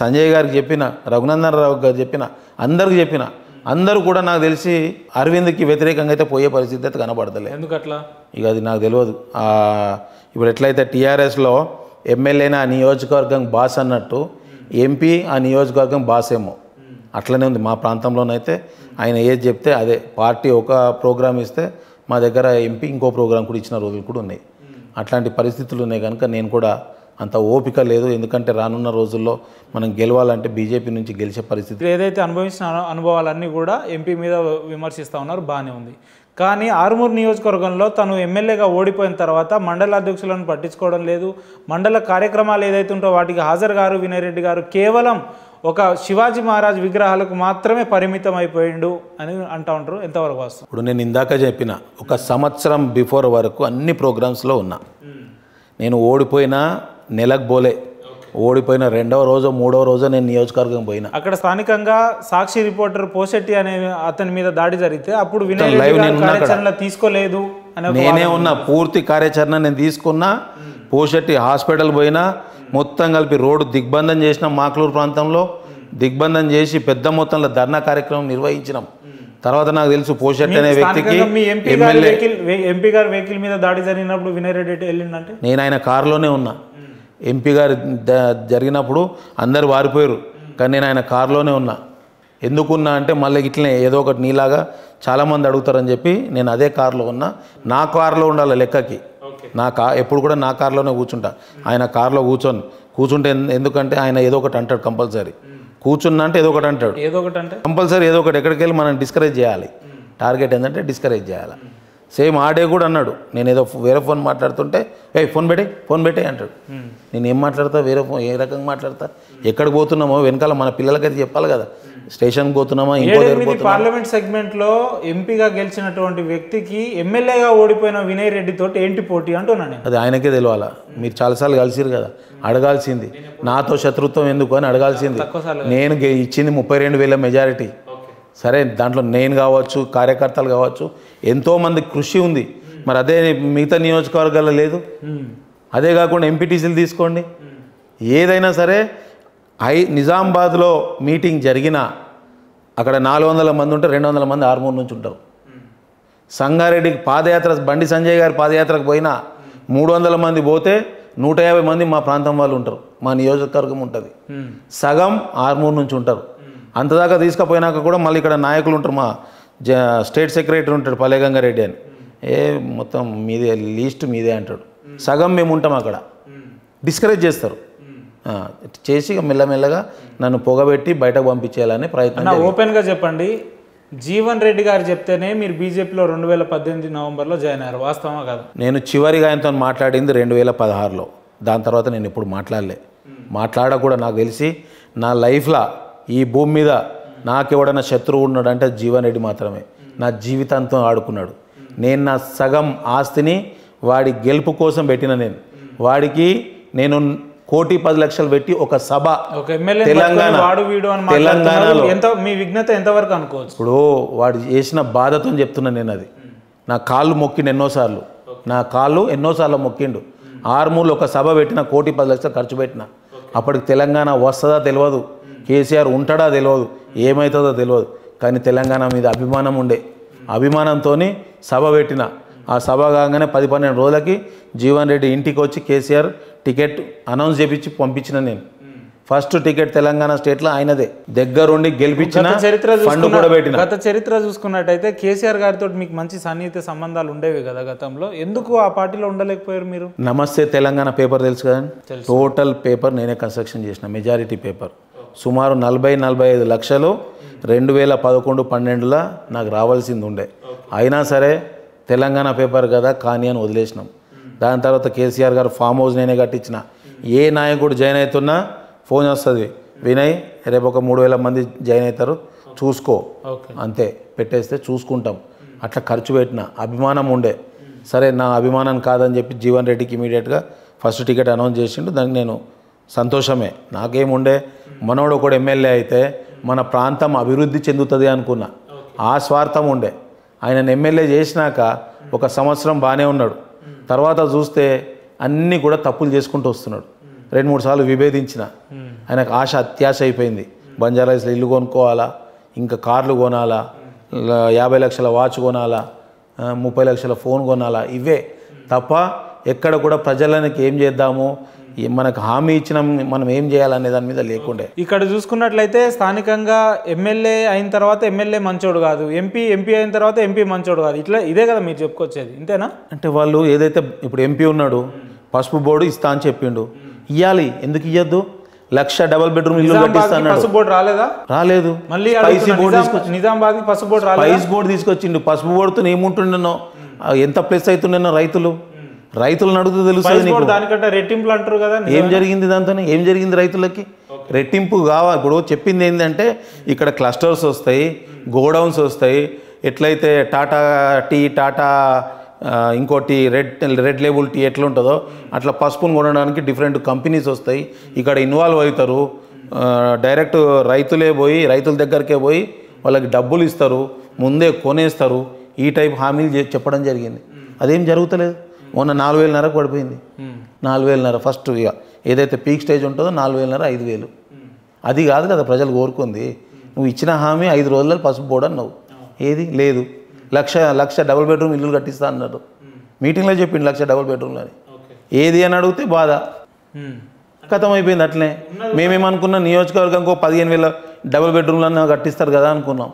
సంజయ్ గారికి చెప్పిన రఘునందన్ రావు గారు చెప్పిన అందరికి చెప్పిన అందరూ కూడా నాకు తెలిసి అరవింద్కి వ్యతిరేకంగా అయితే పోయే పరిస్థితి అయితే కనబడతలే ఎందుకట్లా ఇక అది నాకు తెలియదు ఇప్పుడు ఎట్లయితే టీఆర్ఎస్లో ఎమ్మెల్యేనే ఆ నియోజకవర్గం బాస్ అన్నట్టు ఎంపీ ఆ నియోజకవర్గం బాస్ ఏమో అట్లనే ఉంది మా ప్రాంతంలోనైతే ఆయన ఏది చెప్తే అదే పార్టీ ఒక ప్రోగ్రామ్ ఇస్తే మా దగ్గర ఎంపీ ఇంకో ప్రోగ్రాం కూడా ఇచ్చిన రోజులు కూడా ఉన్నాయి అట్లాంటి పరిస్థితులు ఉన్నాయి కనుక నేను కూడా అంత ఓపిక లేదు ఎందుకంటే రానున్న రోజుల్లో మనం గెలవాలంటే బీజేపీ నుంచి గెలిచే పరిస్థితి ఏదైతే అనుభవించిన అనుభవాలన్నీ కూడా ఎంపీ మీద విమర్శిస్తూ ఉన్నారు బాగానే ఉంది కానీ ఆరుమూరు నియోజకవర్గంలో తను ఎమ్మెల్యేగా ఓడిపోయిన తర్వాత మండల అధ్యక్షులను పట్టించుకోవడం లేదు మండల కార్యక్రమాలు ఏదైతే ఉంటో వాటికి హాజరు గారు వినయ్ రెడ్డి గారు కేవలం ఒక శివాజీ మహారాజ్ విగ్రహాలకు మాత్రమే పరిమితం అయిపోయిండు అని అంటూ ఉంటారు ఎంతవరకు వస్తుంది ఇప్పుడు నేను ఇందాక చెప్పిన ఒక సంవత్సరం బిఫోర్ వరకు అన్ని ప్రోగ్రామ్స్లో ఉన్నా నేను ఓడిపోయిన నెలకు పోలే ఓడిపోయిన రెండవ రోజు మూడవ రోజు నేను నియోజకవర్గం పోయినా అక్కడ స్థానికంగా సాక్షి రిపోర్టర్ పోసెట్టి అనే అతని మీద దాడి జరిగితే అప్పుడు తీసుకోలేదు నేనే ఉన్నా పూర్తి కార్యాచరణ నేను తీసుకున్నా పోషెట్టి హాస్పిటల్ పోయినా మొత్తం కలిపి రోడ్డు దిగ్బంధం చేసినాం మాక్లూరు ప్రాంతంలో దిగ్బంధం చేసి పెద్ద మొత్తంలో ధర్నా కార్యక్రమం నిర్వహించినాం తర్వాత నాకు తెలుసు పోషెట్ అనే వ్యక్తికి ఎంపీ గారు వెహికల్ మీద దాడి జరిగినప్పుడు వినయ్ రెడ్డి వెళ్ళిందంటే నేను ఆయన కారులోనే ఉన్నా ఎంపీ గారు జరిగినప్పుడు అందరు వారిపోయారు కానీ నేను ఆయన కారులోనే ఉన్నా ఎందుకున్నా అంటే మళ్ళీ ఇట్లనే ఏదో ఒకటి నీలాగా చాలామంది అడుగుతారని చెప్పి నేను అదే కారులో ఉన్నా నా కారులో ఉండాలి లెక్కకి నా కా ఎప్పుడు కూడా నా కార్లోనే కూర్చుంటా ఆయన కార్లో కూర్చొని కూర్చుంటే ఎందుకంటే ఆయన ఏదో ఒకటి అంటాడు కంపల్సరీ కూర్చున్నా అంటే ఏదో ఒకటి అంటాడు ఏదో ఒకటి అంటే కంపల్సరీ ఏదో ఒకటి ఎక్కడికి వెళ్ళి మనం డిస్కరేజ్ చేయాలి టార్గెట్ ఏంటంటే డిస్కరేజ్ చేయాలి సేమ్ ఆడే కూడా అన్నాడు నేను ఏదో వేరే ఫోన్ మాట్లాడుతుంటే ఏ ఫోన్ పెట్టే ఫోన్ పెట్టే అంటాడు నేను ఏం మాట్లాడతా వేరే ఫోన్ ఏ రకంగా మాట్లాడతా ఎక్కడ పోతున్నామో వెనకాల మన పిల్లలకైతే చెప్పాలి కదా స్టేషన్ పోతున్నామా ఇంకో పార్లమెంట్ సెగ్మెంట్ లో ఎంపీగా గెలిచినటువంటి వ్యక్తికి ఎమ్మెల్యేగా ఓడిపోయిన వినయ్ రెడ్డి తోటి ఏంటి పోటీ అంటున్నాను అది ఆయనకే తెలియాలా మీరు చాలాసార్లు కలిసిరు కదా అడగాల్సింది నాతో శత్రుత్వం ఎందుకు అని అడగాల్సింది నేను ఇచ్చింది ముప్పై రెండు వేల మెజారిటీ సరే దాంట్లో నేను కావచ్చు కార్యకర్తలు కావచ్చు ఎంతో మంది కృషి ఉంది మరి అదే మిగతా నియోజకవర్గాల్లో లేదు అదే కాకుండా ఎంపీటీసీలు తీసుకోండి ఏదైనా సరే ఐ నిజామాబాద్లో మీటింగ్ జరిగిన అక్కడ నాలుగు వందల మంది ఉంటే రెండు వందల మంది మూడు నుంచి ఉంటారు సంగారెడ్డికి పాదయాత్ర బండి సంజయ్ గారి పాదయాత్రకు పోయినా మూడు వందల మంది పోతే నూట యాభై మంది మా ప్రాంతం వాళ్ళు ఉంటారు మా నియోజకవర్గం ఉంటుంది సగం ఆర్మూర్ నుంచి ఉంటారు అంతదాకా తీసుకుపోయినాక కూడా మళ్ళీ ఇక్కడ నాయకులు ఉంటారు మా జ స్టేట్ సెక్రటరీ ఉంటాడు గంగారెడ్డి అని ఏ మొత్తం మీదే లీస్ట్ మీదే అంటాడు సగం మేము ఉంటాం అక్కడ డిస్కరేజ్ చేస్తారు చేసి మెల్లమెల్లగా నన్ను పొగబెట్టి బయటకు పంపించేయాలని ప్రయత్నం ఓపెన్గా చెప్పండి జీవన్ రెడ్డి గారు చెప్తేనే మీరు బీజేపీలో రెండు వేల పద్దెనిమిది నవంబర్లో జాయిన్ అయ్యారు వాస్తవమా కాదు నేను చివరిగా ఆయనతో మాట్లాడింది రెండు వేల పదహారులో దాని తర్వాత నేను ఇప్పుడు మాట్లాడలే మాట్లాడ నాకు తెలిసి నా లైఫ్లో ఈ భూమి మీద నాకు ఎవడన్నా శత్రువు ఉన్నాడంటే జీవన్ రెడ్డి మాత్రమే నా జీవితంతో ఆడుకున్నాడు నేను నా సగం ఆస్తిని వాడి గెలుపు కోసం పెట్టిన నేను వాడికి నేను కోటి పది లక్షలు పెట్టి ఒక సభ తెలంగాణ తెలంగాణలో ఎంత మీ విఘ్నత ఎంతవరకు అనుకోవచ్చు ఇప్పుడు వాడు చేసిన బాధతో చెప్తున్నా నేను అది నా కాళ్ళు మొక్కిండు ఎన్నోసార్లు నా కాళ్ళు ఎన్నోసార్లు మొక్కిండు ఆర్మూలు ఒక సభ పెట్టిన కోటి పది లక్షలు ఖర్చు పెట్టిన అప్పటికి తెలంగాణ వస్తుందా తెలియదు కేసీఆర్ ఉంటాడా తెలియదు ఏమవుతుందో తెలియదు కానీ తెలంగాణ మీద అభిమానం ఉండే అభిమానంతో సభ పెట్టిన ఆ సభ కాగానే పది పన్నెండు రోజులకి జీవన్ రెడ్డి ఇంటికి వచ్చి కేసీఆర్ టికెట్ అనౌన్స్ చేపించి పంపించిన నేను ఫస్ట్ టికెట్ తెలంగాణ స్టేట్లో ఆయనదే దగ్గరుండి గెలిపించిన చరిత్ర గత చరిత్ర చూసుకున్నట్టయితే కేసీఆర్ గారితో మీకు మంచి సన్నిహిత సంబంధాలు ఉండేవి కదా గతంలో ఎందుకు ఆ పార్టీలో ఉండలేకపోయారు మీరు నమస్తే తెలంగాణ పేపర్ తెలుసు కదా టోటల్ పేపర్ నేనే కన్స్ట్రక్షన్ చేసిన మెజారిటీ పేపర్ సుమారు నలభై నలభై ఐదు లక్షలు రెండు వేల పదకొండు పన్నెండులో నాకు రావాల్సింది ఉండే అయినా సరే తెలంగాణ పేపర్ కదా కానీ అని వదిలేసినాం దాని తర్వాత కేసీఆర్ గారు ఫామ్ హౌస్ నేనే కట్టించిన ఏ నాయకుడు జాయిన్ అవుతున్నా ఫోన్ వస్తుంది వినయ్ రేపు ఒక మూడు వేల మంది జాయిన్ అవుతారు చూసుకో అంతే పెట్టేస్తే చూసుకుంటాం అట్లా ఖర్చు పెట్టిన అభిమానం ఉండే సరే నా అభిమానం కాదని చెప్పి జీవన్ రెడ్డికి ఇమీడియట్గా ఫస్ట్ టికెట్ అనౌన్స్ చేసిండు దానికి నేను సంతోషమే నాకేముండే మనోడు ఒకడు ఎమ్మెల్యే అయితే మన ప్రాంతం అభివృద్ధి చెందుతుంది అనుకున్నా ఆ స్వార్థం ఉండే ఆయన ఎమ్మెల్యే చేసినాక ఒక సంవత్సరం బాగానే ఉన్నాడు తర్వాత చూస్తే అన్నీ కూడా తప్పులు చేసుకుంటూ వస్తున్నాడు రెండు మూడు సార్లు విభేదించిన ఆయనకు ఆశ అత్యాశ అయిపోయింది బంజారాయిస్లో ఇల్లు కొనుక్కోవాలా ఇంకా కార్లు కొనాలా యాభై లక్షల వాచ్ కొనాలా ముప్పై లక్షల ఫోన్ కొనాలా ఇవే తప్ప ఎక్కడ కూడా ప్రజలకి ఏం చేద్దాము మనకు హామీ ఇచ్చిన మనం ఏం చేయాలనే దాని మీద లేకుండే ఇక్కడ చూసుకున్నట్లయితే స్థానికంగా ఎమ్మెల్యే అయిన తర్వాత ఎమ్మెల్యే మంచోడు కాదు ఎంపీ ఎంపీ అయిన తర్వాత ఎంపీ మంచోడు కాదు ఇట్లా ఇదే కదా మీరు చెప్పుకొచ్చేది ఇంతేనా అంటే వాళ్ళు ఏదైతే ఇప్పుడు ఎంపీ ఉన్నాడు పసుపు బోర్డు ఇస్తా అని చెప్పిండు ఇయ్యాలి ఎందుకు ఇయ్యద్దు లక్ష డబల్ బెడ్రూమ్ ఇల్లు పసుపు బోర్డు రాలేదా రాలేదు మళ్ళీ బోర్డు తీసుకొచ్చి నిజామాబాద్ పసుపు బోర్డు స్పైస్ బోర్డు తీసుకొచ్చిండు పసుపు బోర్డుతో ఏముంటుండనో ఎంత ప్లేస్ అవుతుండేనో రైతులు రైతులను అడుగుతూ తెలుస్తుంది దానికంటే రెట్టింపులు అంటారు కదా ఏం జరిగింది దాంతో ఏం జరిగింది రైతులకి రెట్టింపు కావాలి ఇప్పుడు చెప్పింది ఏంటంటే ఇక్కడ క్లస్టర్స్ వస్తాయి గోడౌన్స్ వస్తాయి ఎట్లయితే టాటా టీ టాటా ఇంకోటి రెడ్ రెడ్ లేబుల్ టీ ఎట్లుంటుందో అట్లా పసుపును కొనడానికి డిఫరెంట్ కంపెనీస్ వస్తాయి ఇక్కడ ఇన్వాల్వ్ అవుతారు డైరెక్ట్ రైతులే పోయి రైతుల దగ్గరికే పోయి వాళ్ళకి డబ్బులు ఇస్తారు ముందే కొనేస్తారు ఈ టైప్ హామీలు చెప్పడం జరిగింది అదేం జరుగుతలేదు మొన్న నాలుగు వేలన్నరకు పడిపోయింది నాలుగు వేలన్నర ఫస్ట్ ఇక ఏదైతే పీక్ స్టేజ్ ఉంటుందో నాలుగు వేలన్నర ఐదు వేలు అది కాదు కదా ప్రజలు కోరుకుంది నువ్వు ఇచ్చిన హామీ ఐదు రోజులలో పసుపు బోర్డు అన్నావు ఏది లేదు లక్ష లక్ష డబుల్ బెడ్రూమ్ ఇల్లు కట్టిస్తా అన్నాడు మీటింగ్లో చెప్పింది లక్ష డబుల్ బెడ్రూమ్లో అని ఏది అని అడిగితే బాధ కథం అయిపోయింది అట్లనే మేమేమనుకున్నాం నియోజకవర్గంకో పదిహేను వేల డబుల్ బెడ్రూమ్లన్నా కట్టిస్తారు కదా అనుకున్నాం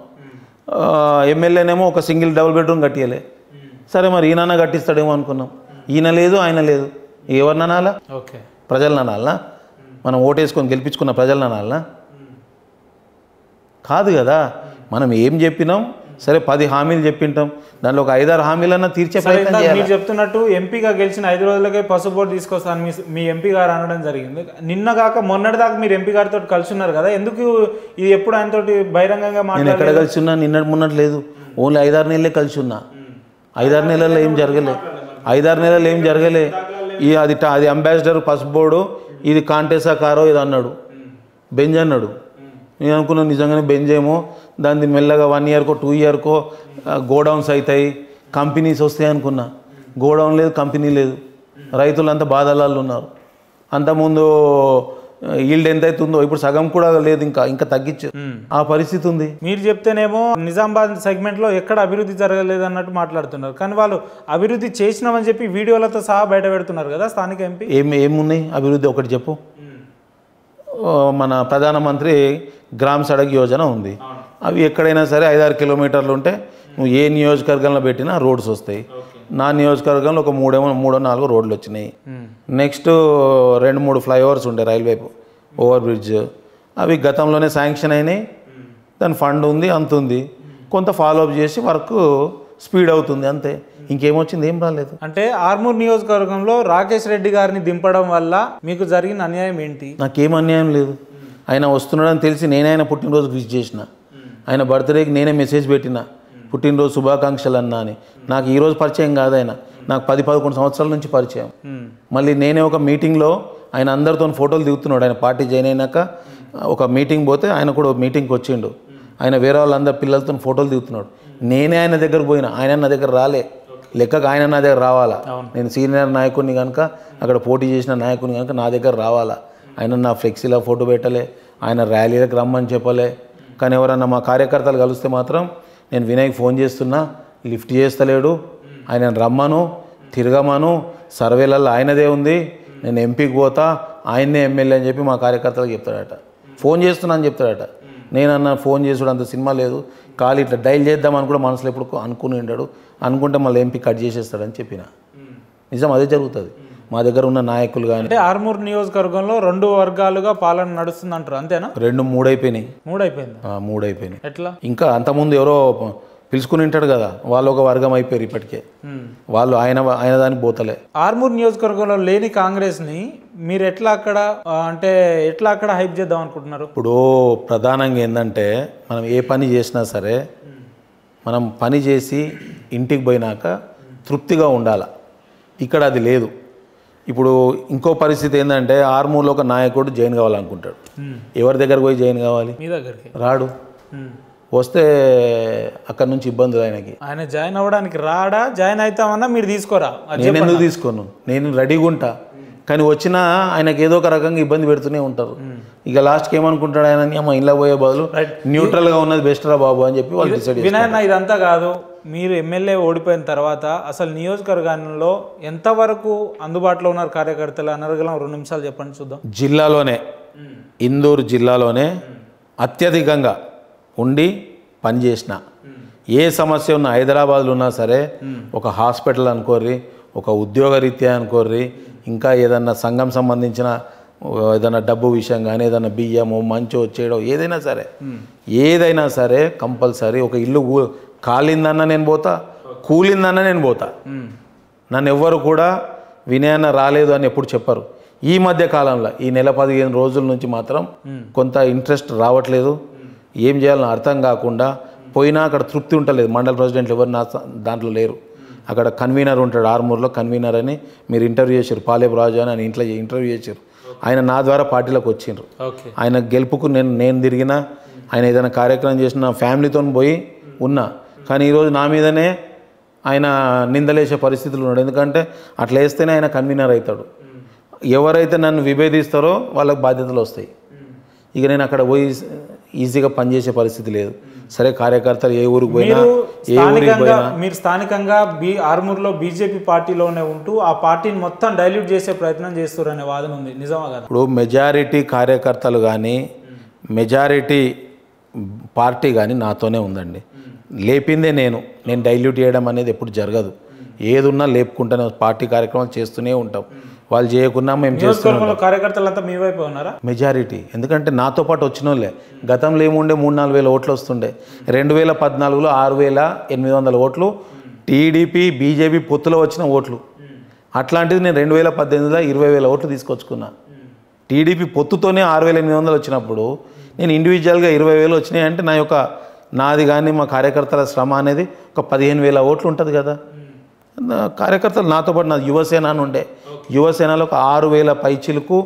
ఎమ్మెల్యేనేమో ఒక సింగిల్ డబుల్ బెడ్రూమ్ కట్టియలే సరే మరి ఈయన కట్టిస్తాడేమో అనుకున్నాం ఈయన లేదు ఆయన లేదు ఎవరిని అనాలా ఓకే ప్రజలను అనాలనా మనం ఓటేసుకొని గెలిపించుకున్న ప్రజలను అనాలనా కాదు కదా మనం ఏం చెప్పినాం సరే పది హామీలు చెప్పింటాం దానిలో ఒక ఐదారు హామీలన్నా తీర్చే ప్రయత్నం మీరు చెప్తున్నట్టు ఎంపీగా గెలిచిన ఐదు రోజులకే పసుపు బోర్డు తీసుకొస్తాను మీ మీ ఎంపీ గారు అనడం జరిగింది నిన్న కాక మొన్నటి దాకా మీరు ఎంపీ గారితో కలిసి ఉన్నారు కదా ఎందుకు ఇది ఎప్పుడు ఆయనతో బహిరంగంగా నేను ఎక్కడ కలిసి ఉన్నా నిన్నటి మొన్నటి లేదు ఓన్లీ ఐదారు నెలలే కలిసి ఉన్నా ఐదారు నెలల్లో ఏం జరగలేదు ఐదారు నెలలు ఏం జరగలే ఈ అది అది అంబాసిడర్ పసుపు బోర్డు ఇది కాంటేసా కారో ఇది అన్నాడు బెంజ్ అన్నాడు నేను అనుకున్నాను నిజంగానే బెంజ్ ఏమో దాన్ని మెల్లగా వన్ ఇయర్కో టూ ఇయర్కో గోడౌన్స్ అవుతాయి కంపెనీస్ వస్తాయి అనుకున్నా గోడౌన్ లేదు కంపెనీ లేదు రైతులంతా బాధలాళ్ళు ఉన్నారు అంతకుముందు ఈల్డ్ ఎంత అవుతుందో ఇప్పుడు సగం కూడా లేదు ఇంకా ఇంకా తగ్గించు ఆ పరిస్థితి ఉంది మీరు చెప్తేనేమో నిజామాబాద్ సెగ్మెంట్ లో ఎక్కడ అభివృద్ధి జరగలేదు అన్నట్టు మాట్లాడుతున్నారు కానీ వాళ్ళు అభివృద్ధి చేసినామని చెప్పి వీడియోలతో సహా బయట పెడుతున్నారు కదా స్థానిక ఎంపీ ఏమి ఏమున్నాయి అభివృద్ధి ఒకటి చెప్పు మన ప్రధానమంత్రి గ్రామ సడక్ యోజన ఉంది అవి ఎక్కడైనా సరే ఐదారు కిలోమీటర్లు ఉంటే నువ్వు ఏ నియోజకవర్గంలో పెట్టినా రోడ్స్ వస్తాయి నా నియోజకవర్గంలో ఒక మూడేమో మూడో నాలుగో రోడ్లు వచ్చినాయి నెక్స్ట్ రెండు మూడు ఫ్లైఓవర్స్ ఉండే రైల్వే ఓవర్ బ్రిడ్జ్ అవి గతంలోనే శాంక్షన్ అయినాయి దాని ఫండ్ ఉంది అంత ఉంది కొంత ఫాలోఅప్ చేసి వర్క్ స్పీడ్ అవుతుంది అంతే ఇంకేమొచ్చింది ఏం రాలేదు అంటే ఆర్మూర్ నియోజకవర్గంలో రాకేష్ రెడ్డి గారిని దింపడం వల్ల మీకు జరిగిన అన్యాయం ఏంటి నాకేం అన్యాయం లేదు ఆయన వస్తున్నాడని తెలిసి నేనే ఆయన పుట్టినరోజు విష్ చేసిన ఆయన బర్త్డేకి నేనే మెసేజ్ పెట్టినా పుట్టినరోజు శుభాకాంక్షలు అన్నా అని నాకు ఈరోజు పరిచయం కాదు ఆయన నాకు పది పదకొండు సంవత్సరాల నుంచి పరిచయం మళ్ళీ నేనే ఒక మీటింగ్లో ఆయన అందరితో ఫోటోలు దిగుతున్నాడు ఆయన పార్టీ జాయిన్ అయినాక ఒక మీటింగ్ పోతే ఆయన కూడా మీటింగ్కి వచ్చిండు ఆయన వేరే వాళ్ళందరి పిల్లలతో ఫోటోలు దిగుతున్నాడు నేనే ఆయన దగ్గర పోయినా ఆయన నా దగ్గర రాలే లెక్కకు ఆయన నా దగ్గర రావాలా నేను సీనియర్ నాయకుడిని కనుక అక్కడ పోటీ చేసిన నాయకుడిని కనుక నా దగ్గర రావాలా ఆయన నా ఫ్లెక్సీలో ఫోటో పెట్టలే ఆయన ర్యాలీలకు రమ్మని చెప్పలే కానీ ఎవరన్నా మా కార్యకర్తలు కలిస్తే మాత్రం నేను వినయ్ ఫోన్ చేస్తున్నా లిఫ్ట్ చేస్తలేడు ఆయన రమ్మను తిరగమను సర్వేలలో ఆయనదే ఉంది నేను ఎంపీకి పోతా ఆయన్నే ఎమ్మెల్యే అని చెప్పి మా కార్యకర్తలకు చెప్తాడట ఫోన్ చేస్తున్నా అని చెప్తాడట నేనన్నా ఫోన్ చేసుడు అంత సినిమా లేదు ఖాళీ ఇట్లా డైల్ చేద్దామని కూడా మనసులో ఎప్పుడు అనుకుని ఉంటాడు అనుకుంటే మళ్ళీ ఎంపీ కట్ చేసేస్తాడని చెప్పిన నిజం అదే జరుగుతుంది మా దగ్గర ఉన్న నాయకులు కానీ అంటే ఆర్మూర్ నియోజకవర్గంలో రెండు వర్గాలుగా పాలన నడుస్తుంది అంటారు అంతేనా రెండు మూడైపోయినాయి మూడైపోయింది మూడు మూడైపోయినాయి ఎట్లా ఇంకా ముందు ఎవరో పిలుచుకుని ఉంటాడు కదా వాళ్ళు ఒక వర్గం అయిపోయారు ఇప్పటికే వాళ్ళు ఆయన ఆయన దానికి పోతలే ఆర్మూర్ నియోజకవర్గంలో లేని కాంగ్రెస్ ని మీరు ఎట్లా అక్కడ అంటే ఎట్లా అక్కడ హైప్ చేద్దాం అనుకుంటున్నారు ఇప్పుడు ప్రధానంగా ఏంటంటే మనం ఏ పని చేసినా సరే మనం పని చేసి ఇంటికి పోయినాక తృప్తిగా ఉండాల ఇక్కడ అది లేదు ఇప్పుడు ఇంకో పరిస్థితి ఏంటంటే ఆర్మూర్లో ఒక నాయకుడు జాయిన్ కావాలనుకుంటాడు hmm. ఎవరి దగ్గర పోయి జాయిన్ కావాలి మీ దగ్గరికి రాడు hmm. వస్తే అక్కడ నుంచి ఇబ్బందులు ఆయనకి ఆయన జాయిన్ అవ్వడానికి రాడా జాయిన్ అవుతామన్నా మీరు తీసుకోరా నేను ఎందుకు తీసుకోను నేను రెడీగా ఉంటా కానీ వచ్చినా ఆయనకి ఏదో ఒక రకంగా ఇబ్బంది పెడుతూనే ఉంటారు hmm. ఇక లాస్ట్కి ఏమనుకుంటాడు ఆయన అమ్మ ఇంట్లో పోయే బదులు న్యూట్రల్గా ఉన్నది బెస్ట్ రా బాబు అని చెప్పి వాళ్ళు డిసైడ్ వినాయన ఇదంతా కాదు మీరు ఎమ్మెల్యే ఓడిపోయిన తర్వాత అసలు నియోజకవర్గంలో ఎంతవరకు అందుబాటులో ఉన్నారు కార్యకర్తలు అనర్గలం రెండు నిమిషాలు చెప్పండి చూద్దాం జిల్లాలోనే ఇందూరు జిల్లాలోనే అత్యధికంగా ఉండి పనిచేసిన ఏ సమస్య ఉన్న హైదరాబాద్లో ఉన్నా సరే ఒక హాస్పిటల్ అనుకోర్రి ఒక ఉద్యోగ రీత్యా అనుకోర్రి ఇంకా ఏదన్నా సంఘం సంబంధించిన ఏదైనా డబ్బు విషయం కానీ ఏదైనా బియ్యము మంచు వచ్చేయడం ఏదైనా సరే ఏదైనా సరే కంపల్సరీ ఒక ఇల్లు కాలిందన్న నేను పోతా కూలిందన్న నేను పోతా నన్ను ఎవ్వరు కూడా వినయన రాలేదు అని ఎప్పుడు చెప్పరు ఈ మధ్య కాలంలో ఈ నెల పదిహేను రోజుల నుంచి మాత్రం కొంత ఇంట్రెస్ట్ రావట్లేదు ఏం చేయాలని అర్థం కాకుండా పోయినా అక్కడ తృప్తి ఉంటలేదు మండల ప్రెసిడెంట్లు ఎవరు నా దాంట్లో లేరు అక్కడ కన్వీనర్ ఉంటాడు ఆర్మూర్లో కన్వీనర్ అని మీరు ఇంటర్వ్యూ చేశారు పాలేపు రాజు అని ఆయన ఇంట్లో ఇంటర్వ్యూ చేశారు ఆయన నా ద్వారా పార్టీలోకి వచ్చిండ్రు ఆయన గెలుపుకు నేను నేను తిరిగినా ఆయన ఏదైనా కార్యక్రమం చేసిన ఫ్యామిలీతో పోయి ఉన్నా కానీ ఈరోజు నా మీదనే ఆయన నిందలేసే పరిస్థితులు ఉన్నాడు ఎందుకంటే అట్లా వేస్తేనే ఆయన కన్వీనర్ అవుతాడు ఎవరైతే నన్ను విభేదిస్తారో వాళ్ళకి బాధ్యతలు వస్తాయి ఇక నేను అక్కడ పోయి ఈజీగా పనిచేసే పరిస్థితి లేదు సరే కార్యకర్తలు ఏ ఊరికి పోయినా ఏ ఊరికి పోయినా మీరు స్థానికంగా బీ ఆర్మూర్లో బీజేపీ పార్టీలోనే ఉంటూ ఆ పార్టీని మొత్తం డైల్యూట్ చేసే ప్రయత్నం చేస్తారనే వాదన ఉంది నిజమా కదా ఇప్పుడు మెజారిటీ కార్యకర్తలు కానీ మెజారిటీ పార్టీ కానీ నాతోనే ఉందండి లేపిందే నేను నేను డైల్యూట్ చేయడం అనేది ఎప్పుడు జరగదు ఏదున్నా లేపుకుంటానే పార్టీ కార్యక్రమాలు చేస్తూనే ఉంటాం వాళ్ళు చేయకున్నా మేము చేస్తున్నాం మెజారిటీ ఎందుకంటే నాతో పాటు వచ్చిన వాళ్ళే గతంలో ఏముండే మూడు నాలుగు వేల ఓట్లు వస్తుండే రెండు వేల పద్నాలుగులో ఆరు వేల ఎనిమిది వందల ఓట్లు టీడీపీ బీజేపీ పొత్తులో వచ్చిన ఓట్లు అట్లాంటిది నేను రెండు వేల పద్దెనిమిదిలో ఇరవై వేల ఓట్లు తీసుకొచ్చుకున్నా టీడీపీ పొత్తుతోనే ఆరు వేల ఎనిమిది వందలు వచ్చినప్పుడు నేను ఇండివిజువల్గా ఇరవై వేలు వచ్చినాయి అంటే నా యొక్క నాది కానీ మా కార్యకర్తల శ్రమ అనేది ఒక పదిహేను వేల ఓట్లు ఉంటుంది కదా hmm. కార్యకర్తలు నాతో పాటు నా యువసేన అని ఉండే యువసేనలో ఒక ఆరు వేల పైచిలకు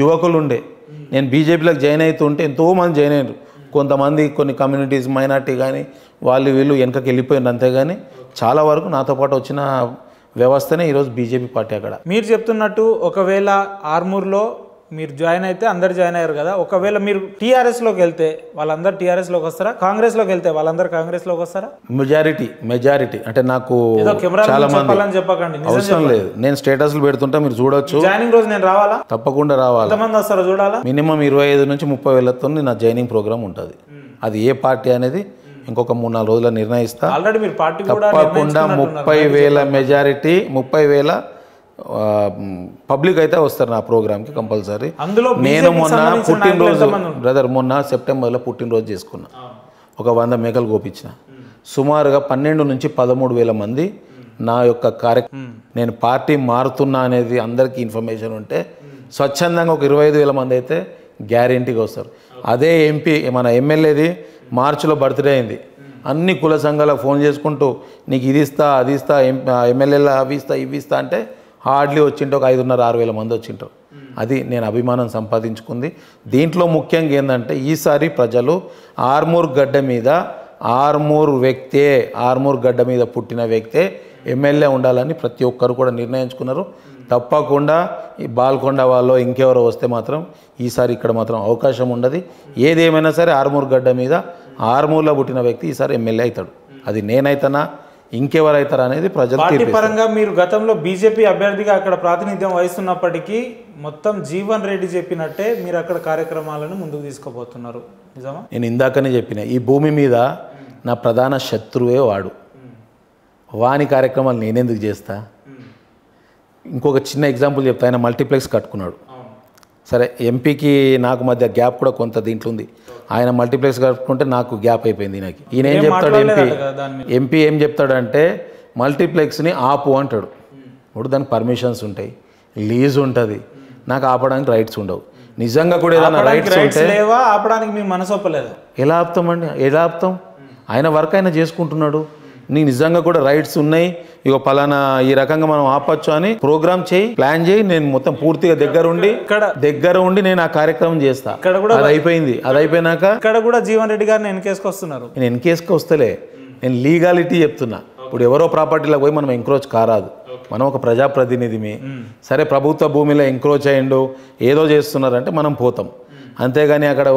యువకులు ఉండే hmm. నేను బీజేపీలోకి జాయిన్ అవుతుంటే ఎంతోమంది జాయిన్ అయ్యారు hmm. కొంతమంది కొన్ని కమ్యూనిటీస్ మైనార్టీ కానీ వాళ్ళు వీళ్ళు వెనకకి వెళ్ళిపోయినారు అంతేగాని చాలా వరకు నాతో పాటు వచ్చిన వ్యవస్థనే ఈరోజు బీజేపీ పార్టీ అక్కడ మీరు చెప్తున్నట్టు ఒకవేళ ఆర్మూర్లో మీరు జాయిన్ అయితే అందరు జాయిన్ అయ్యారు కదా ఒకవేళ మీరు టీఆర్ఎస్లోకి వెళ్తే వాళ్ళందరూ టీఆర్ఎస్లోకి వస్తారా కాంగ్రెస్లోకి వెళ్తే వాళ్ళందరూ కాంగ్రెస్లోకి వస్తారా మెజారిటీ మెజారిటీ అంటే నాకు చాలా మంది చెప్పకండి అవసరం లేదు నేను స్టేటస్లు పెడుతుంటా మీరు చూడొచ్చు జాయినింగ్ రోజు నేను రావాలా తప్పకుండా రావాలి ఎంతమంది వస్తారో చూడాలా మినిమం ఇరవై ఐదు నుంచి ముప్పై వేలతో నా జాయినింగ్ ప్రోగ్రామ్ ఉంటుంది అది ఏ పార్టీ అనేది ఇంకొక మూడు నాలుగు రోజుల నిర్ణయిస్తా ఆల్రెడీ మీరు పార్టీ తప్పకుండా ముప్పై వేల మెజారిటీ ముప్పై వేల పబ్లిక్ అయితే వస్తారు నా ప్రోగ్రామ్కి కంపల్సరీ నేను మొన్న పుట్టినరోజు బ్రదర్ మొన్న సెప్టెంబర్లో పుట్టినరోజు చేసుకున్నా ఒక వంద మేకలు గోపించిన సుమారుగా పన్నెండు నుంచి పదమూడు వేల మంది నా యొక్క కార్యక్రమం నేను పార్టీ మారుతున్నా అనేది అందరికీ ఇన్ఫర్మేషన్ ఉంటే స్వచ్ఛందంగా ఒక ఇరవై ఐదు వేల మంది అయితే గ్యారంటీగా వస్తారు అదే ఎంపీ మన ఎమ్మెల్యేది మార్చిలో బర్త్డే అయింది అన్ని కుల సంఘాలకు ఫోన్ చేసుకుంటూ నీకు ఇది ఇస్తా అది ఇస్తా ఎమ్మెల్యేలా అవి ఇస్తా ఇవి ఇస్తా అంటే హార్డ్లీ వచ్చింటే ఒక ఐదున్నర ఆరు వేల మంది వచ్చింటారు అది నేను అభిమానం సంపాదించుకుంది దీంట్లో ముఖ్యంగా ఏంటంటే ఈసారి ప్రజలు ఆర్మూర్ గడ్డ మీద ఆర్మూర్ వ్యక్తే ఆర్మూర్ గడ్డ మీద పుట్టిన వ్యక్తే ఎమ్మెల్యే ఉండాలని ప్రతి ఒక్కరు కూడా నిర్ణయించుకున్నారు తప్పకుండా ఈ బాల్కొండ వాళ్ళు ఇంకెవరో వస్తే మాత్రం ఈసారి ఇక్కడ మాత్రం అవకాశం ఉండదు ఏదేమైనా సరే ఆర్మూర్ గడ్డ మీద ఆర్మూర్లో పుట్టిన వ్యక్తి ఈసారి ఎమ్మెల్యే అవుతాడు అది నేనైతేనా అవుతారు అనేది ప్రజలు పార్టీ పరంగా మీరు గతంలో బీజేపీ అభ్యర్థిగా అక్కడ ప్రాతినిధ్యం వహిస్తున్నప్పటికీ మొత్తం జీవన్ రెడ్డి చెప్పినట్టే మీరు అక్కడ కార్యక్రమాలను ముందుకు తీసుకోబోతున్నారు నిజమా నేను ఇందాకనే చెప్పిన ఈ భూమి మీద నా ప్రధాన శత్రువే వాడు వాని కార్యక్రమాలు నేనెందుకు చేస్తా ఇంకొక చిన్న ఎగ్జాంపుల్ చెప్తా ఆయన మల్టీప్లెక్స్ కట్టుకున్నాడు సరే ఎంపీకి నాకు మధ్య గ్యాప్ కూడా కొంత దీంట్లో ఉంది ఆయన మల్టీప్లెక్స్ కట్టుకుంటే నాకు గ్యాప్ అయిపోయింది నాకు ఈయన ఏం చెప్తాడు ఎంపీ ఎంపీ ఏం చెప్తాడంటే మల్టీప్లెక్స్ని ఆపు అంటాడు ఇప్పుడు దానికి పర్మిషన్స్ ఉంటాయి లీజ్ ఉంటుంది నాకు ఆపడానికి రైట్స్ ఉండవు నిజంగా కూడా ఏదైనా రైట్స్ ఉంటే ఆపడానికి మీ మనసు ఒప్పలేదు ఎలా ఆపుతామండి ఎలా ఆపుతాం ఆయన వర్క్ ఆయన చేసుకుంటున్నాడు నీకు నిజంగా కూడా రైట్స్ ఉన్నాయి ఇక పలానా ఈ రకంగా మనం ఆపచ్చు అని ప్రోగ్రామ్ చేయి ప్లాన్ చేయి నేను మొత్తం పూర్తిగా దగ్గర ఉండి దగ్గర ఉండి నేను ఆ కార్యక్రమం చేస్తా అది అయిపోయింది అది అయిపోయినాక ఇక్కడ కూడా జీవన్ రెడ్డి గారిని వస్తున్నారు నేను వస్తలే నేను లీగాలిటీ చెప్తున్నా ఇప్పుడు ఎవరో ప్రాపర్టీలో పోయి మనం ఎంక్రోచ్ కారాదు మనం ఒక ప్రజాప్రతినిధిమి సరే ప్రభుత్వ భూమిలో ఎంక్రోచ్ అయ్యిండు ఏదో చేస్తున్నారంటే మనం పోతాం అంతేగాని అక్కడ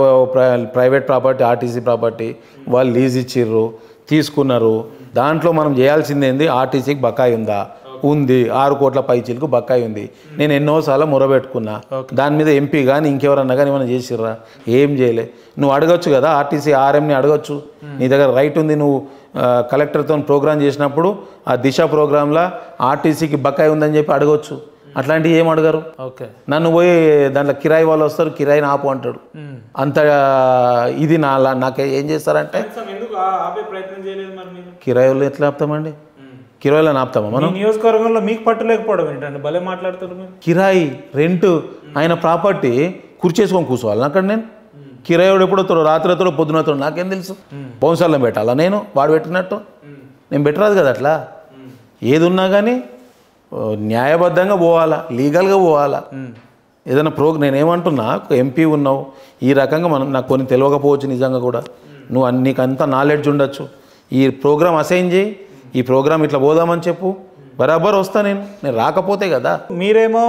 ప్రైవేట్ ప్రాపర్టీ ఆర్టీసీ ప్రాపర్టీ వాళ్ళు లీజ్ ఇచ్చిర్రు తీసుకున్నారు దాంట్లో మనం చేయాల్సింది ఏంది ఆర్టీసీకి బకాయి ఉందా ఉంది ఆరు కోట్ల పైచీలకు బకాయి ఉంది hmm. నేను ఎన్నోసార్లు మురబెట్టుకున్నా దాని మీద ఎంపీ కానీ ఇంకెవరన్నా కానీ ఏమైనా చేసిర్రా ఏం చేయలే నువ్వు అడగచ్చు కదా ఆర్టీసీ ఆర్ఎంని అడగచ్చు hmm. నీ దగ్గర రైట్ ఉంది నువ్వు కలెక్టర్తో ప్రోగ్రామ్ చేసినప్పుడు ఆ దిశ ప్రోగ్రాంలో ఆర్టీసీకి బకాయి ఉందని చెప్పి అడగచ్చు hmm. అట్లాంటివి ఏం అడగరు ఓకే నన్ను పోయి దాంట్లో కిరాయి వాళ్ళు వస్తారు కిరాయిని ఆపు అంటాడు అంత ఇది నా నాకు ఏం చేస్తారంటే ఎందుకు కిరాయిలు ఎట్లా ఆపుతామండి కిరాయిలను ఆపుతామా మనం నియోజకవర్గంలో మీకు పట్టలేకపోవడం ఏంటండి భలే మాట్లాడుతున్నారు కిరాయి రెంట్ ఆయన ప్రాపర్టీ కుర్చేసుకొని కూర్చోవాలి అక్కడ నేను కిరాయోడు ఎప్పుడు వస్తాడు రాత్రి వస్తాడు పొద్దున వస్తాడు నాకేం తెలుసు బౌన్సాలను పెట్టాలా నేను వాడు పెట్టినట్టు నేను పెట్టరాదు కదా అట్లా ఏది ఉన్నా కానీ న్యాయబద్ధంగా పోవాలా లీగల్గా పోవాలా ఏదైనా ప్రోగ్ నేనేమంటున్నా ఎంపీ ఉన్నావు ఈ రకంగా మనం నాకు కొన్ని తెలియకపోవచ్చు నిజంగా కూడా నువ్వు నీకంతా నాలెడ్జ్ ఉండొచ్చు ఈ ప్రోగ్రామ్ అసైన్ చేయి ఈ ప్రోగ్రామ్ ఇట్లా పోదామని చెప్పు బరాబర్ వస్తా నేను నేను రాకపోతే కదా మీరేమో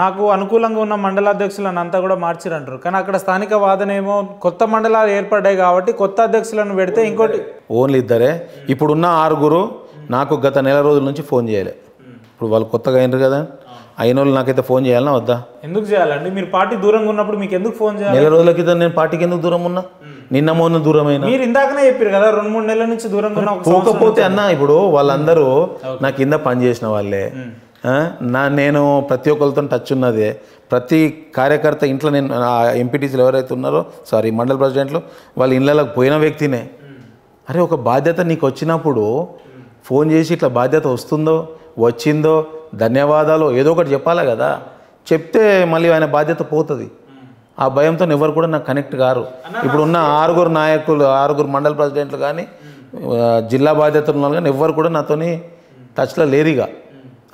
నాకు అనుకూలంగా ఉన్న మండలాధ్యక్షులను అంతా కూడా మార్చిరంటారు కానీ అక్కడ స్థానిక వాదన ఏమో కొత్త మండలాలు ఏర్పడ్డాయి కాబట్టి కొత్త అధ్యక్షులను పెడితే ఇంకోటి ఓన్లీ ఇద్దరే ఇప్పుడున్న ఆరుగురు నాకు గత నెల రోజుల నుంచి ఫోన్ చేయలే ఇప్పుడు వాళ్ళు కొత్తగా అయినరు కదా అయిన వాళ్ళు నాకైతే ఫోన్ చేయాలన్నా వద్దా ఎందుకు చేయాలండి మీరు పార్టీ దూరంగా ఉన్నప్పుడు మీకు ఎందుకు ఫోన్ చేయాలి నెల రోజుల నేను పార్టీకి ఎందుకు దూరం ఉన్నా నిన్న మొన్న దూరమైన మీరు ఇందాకనే చెప్పారు కదా రెండు మూడు నెలల నుంచి దూరం పోకపోతే అన్న ఇప్పుడు వాళ్ళందరూ నా కింద పనిచేసిన వాళ్ళే నా నేను ప్రతి ఒక్కరితో టచ్ ఉన్నదే ప్రతి కార్యకర్త ఇంట్లో నేను ఎంపీటీసీలు ఎవరైతే ఉన్నారో సారీ మండల ప్రెసిడెంట్లు వాళ్ళ ఇళ్ళకి పోయిన వ్యక్తినే అరే ఒక బాధ్యత నీకు వచ్చినప్పుడు ఫోన్ చేసి ఇట్లా బాధ్యత వస్తుందో వచ్చిందో ధన్యవాదాలు ఏదో ఒకటి చెప్పాలి కదా చెప్తే మళ్ళీ ఆయన బాధ్యత పోతుంది ఆ భయంతో ఎవరు కూడా నాకు కనెక్ట్ కారు ఇప్పుడు ఉన్న ఆరుగురు నాయకులు ఆరుగురు మండల ప్రెసిడెంట్లు కానీ జిల్లా బాధ్యతలు కానీ ఎవరు కూడా నాతోని టచ్లో లేరిగా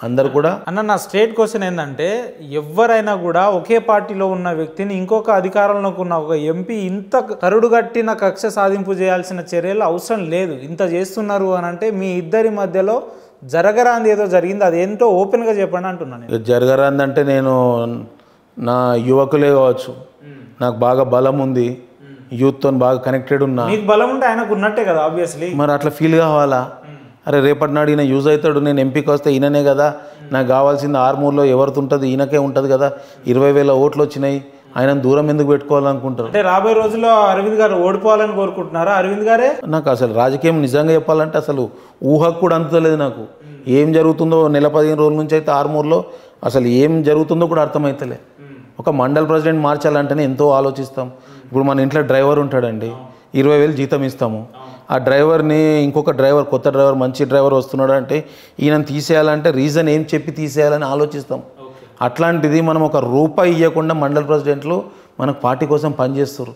అందరు కూడా అన్న నా స్టేట్ క్వశ్చన్ ఏంటంటే ఎవరైనా కూడా ఒకే పార్టీలో ఉన్న వ్యక్తిని ఇంకొక అధికారంలోకి ఉన్న ఒక ఎంపీ ఇంత కరుడుగట్టిన కక్ష సాధింపు చేయాల్సిన చర్యలు అవసరం లేదు ఇంత చేస్తున్నారు అని అంటే మీ ఇద్దరి మధ్యలో జరగరాంది ఏదో జరిగింది అది ఎంతో ఓపెన్గా చెప్పండి అంటున్నాను జరగరాంది అంటే నేను నా యువకులే కావచ్చు నాకు బాగా బలం ఉంది hmm. యూత్తో బాగా కనెక్టెడ్ ఉన్నా బలం ఉంటే ఆయనకు ఉన్నట్టే కదా ఆబ్వియస్లీ మరి అట్లా ఫీల్ కావాలా hmm. అరే రేపటి నాడు ఈయన యూజ్ అవుతాడు నేను ఎంపీకి వస్తే ఈయననే కదా hmm. నాకు కావాల్సింది ఆర్మూర్లో ఎవరితో ఉంటుంది ఈయనకే ఉంటుంది కదా ఇరవై వేల ఓట్లు వచ్చినాయి ఆయన దూరం ఎందుకు పెట్టుకోవాలనుకుంటారు అంటే రాబోయే రోజుల్లో అరవింద్ గారు ఓడిపోవాలని కోరుకుంటున్నారా అరవింద్ గారే నాకు అసలు రాజకీయం నిజంగా చెప్పాలంటే అసలు ఊహకు కూడా అందుతలేదు నాకు ఏం జరుగుతుందో నెల పదిహేను రోజుల నుంచి అయితే ఆర్మూర్లో అసలు ఏం జరుగుతుందో కూడా అర్థమవుతలే ఒక మండల్ ప్రెసిడెంట్ మార్చాలంటేనే ఎంతో ఆలోచిస్తాం ఇప్పుడు మన ఇంట్లో డ్రైవర్ ఉంటాడండి ఇరవై వేలు జీతం ఇస్తాము ఆ డ్రైవర్ని ఇంకొక డ్రైవర్ కొత్త డ్రైవర్ మంచి డ్రైవర్ వస్తున్నాడు అంటే ఈయన తీసేయాలంటే రీజన్ ఏం చెప్పి తీసేయాలని ఆలోచిస్తాం అట్లాంటిది మనం ఒక రూపాయి ఇవ్వకుండా మండల ప్రెసిడెంట్లు మనకు పార్టీ కోసం పనిచేస్తారు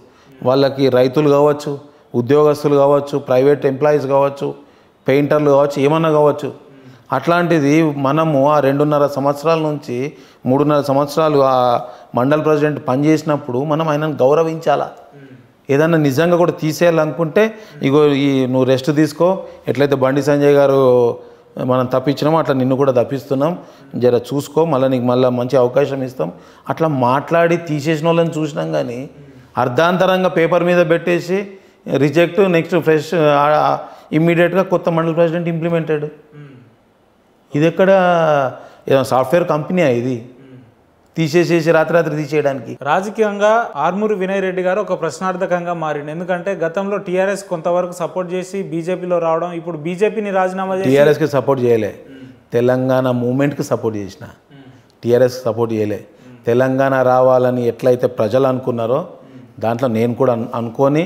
వాళ్ళకి రైతులు కావచ్చు ఉద్యోగస్తులు కావచ్చు ప్రైవేట్ ఎంప్లాయీస్ కావచ్చు పెయింటర్లు కావచ్చు ఏమన్నా కావచ్చు అట్లాంటిది మనము ఆ రెండున్నర సంవత్సరాల నుంచి మూడున్నర సంవత్సరాలు ఆ మండల్ ప్రెసిడెంట్ పనిచేసినప్పుడు మనం ఆయనను గౌరవించాలా ఏదన్నా నిజంగా కూడా తీసేయాలనుకుంటే ఇగో ఈ నువ్వు రెస్ట్ తీసుకో ఎట్లయితే బండి సంజయ్ గారు మనం తప్పించినాము అట్లా నిన్ను కూడా తప్పిస్తున్నాం జర చూసుకో మళ్ళీ నీకు మళ్ళీ మంచి అవకాశం ఇస్తాం అట్లా మాట్లాడి తీసేసిన వాళ్ళని చూసినాం కానీ అర్ధాంతరంగా పేపర్ మీద పెట్టేసి రిజెక్ట్ నెక్స్ట్ ఫ్రెష్ ఇమ్మీడియట్గా కొత్త మండల్ ప్రెసిడెంట్ ఇంప్లిమెంటెడ్ ఇది ఎక్కడ సాఫ్ట్వేర్ కంపెనీ ఇది తీసేసేసి రాత్రి తీసేయడానికి రాజకీయంగా ఆర్మూరి వినయ్ రెడ్డి గారు ఒక ప్రశ్నార్థకంగా మారింది ఎందుకంటే గతంలో టీఆర్ఎస్ కొంతవరకు సపోర్ట్ చేసి బీజేపీలో రావడం ఇప్పుడు బీజేపీని రాజీనామా టీఆర్ఎస్కి సపోర్ట్ చేయలే తెలంగాణ మూమెంట్కి సపోర్ట్ చేసిన టీఆర్ఎస్ సపోర్ట్ చేయలే తెలంగాణ రావాలని ఎట్లయితే ప్రజలు అనుకున్నారో దాంట్లో నేను కూడా అనుకొని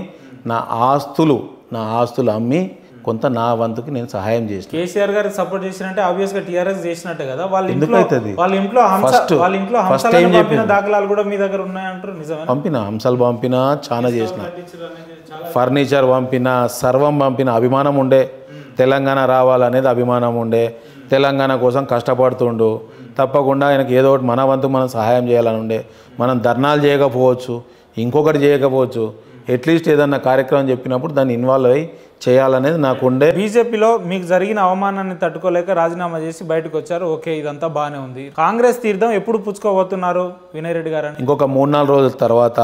నా ఆస్తులు నా ఆస్తులు అమ్మి కొంత నా వంతుకి నేను సహాయం చేసిన కేసీఆర్ గారు సపోర్ట్ చేసినట్టే ఆబ్వియస్ గా టీఆర్ఎస్ చేసినట్టే కదా ఎందుకు ఇంట్లో వాళ్ళ ఇంట్లో ఫస్ట్ వాళ్ళ ఇంట్లో హంసాలను చెప్పిన దాఖలాలు కూడా మీ దగ్గర ఉన్నాయంటారు నిజమే పంపిన హంసాలు పంపిన చాలా చేసిన ఫర్నిచర్ పంపిన సర్వం పంపిన అభిమానం ఉండే తెలంగాణ రావాలనేది అభిమానం ఉండే తెలంగాణ కోసం కష్టపడుతుండు తప్పకుండా ఆయనకి ఏదో ఒకటి మన వంతు మనం సహాయం చేయాలని ఉండే మనం ధర్నాలు చేయకపోవచ్చు ఇంకొకటి చేయకపోవచ్చు అట్లీస్ట్ ఏదన్నా కార్యక్రమం చెప్పినప్పుడు దాన్ని ఇన్వాల్వ్ అయ్యి చేయాలనేది నాకు ఉండే బీజేపీలో మీకు జరిగిన అవమానాన్ని తట్టుకోలేక రాజీనామా చేసి బయటకు వచ్చారు ఓకే ఇదంతా బాగానే ఉంది కాంగ్రెస్ తీర్థం ఎప్పుడు పుచ్చుకోబోతున్నారు వినయ్ రెడ్డి గారు ఇంకొక మూడు నాలుగు రోజుల తర్వాత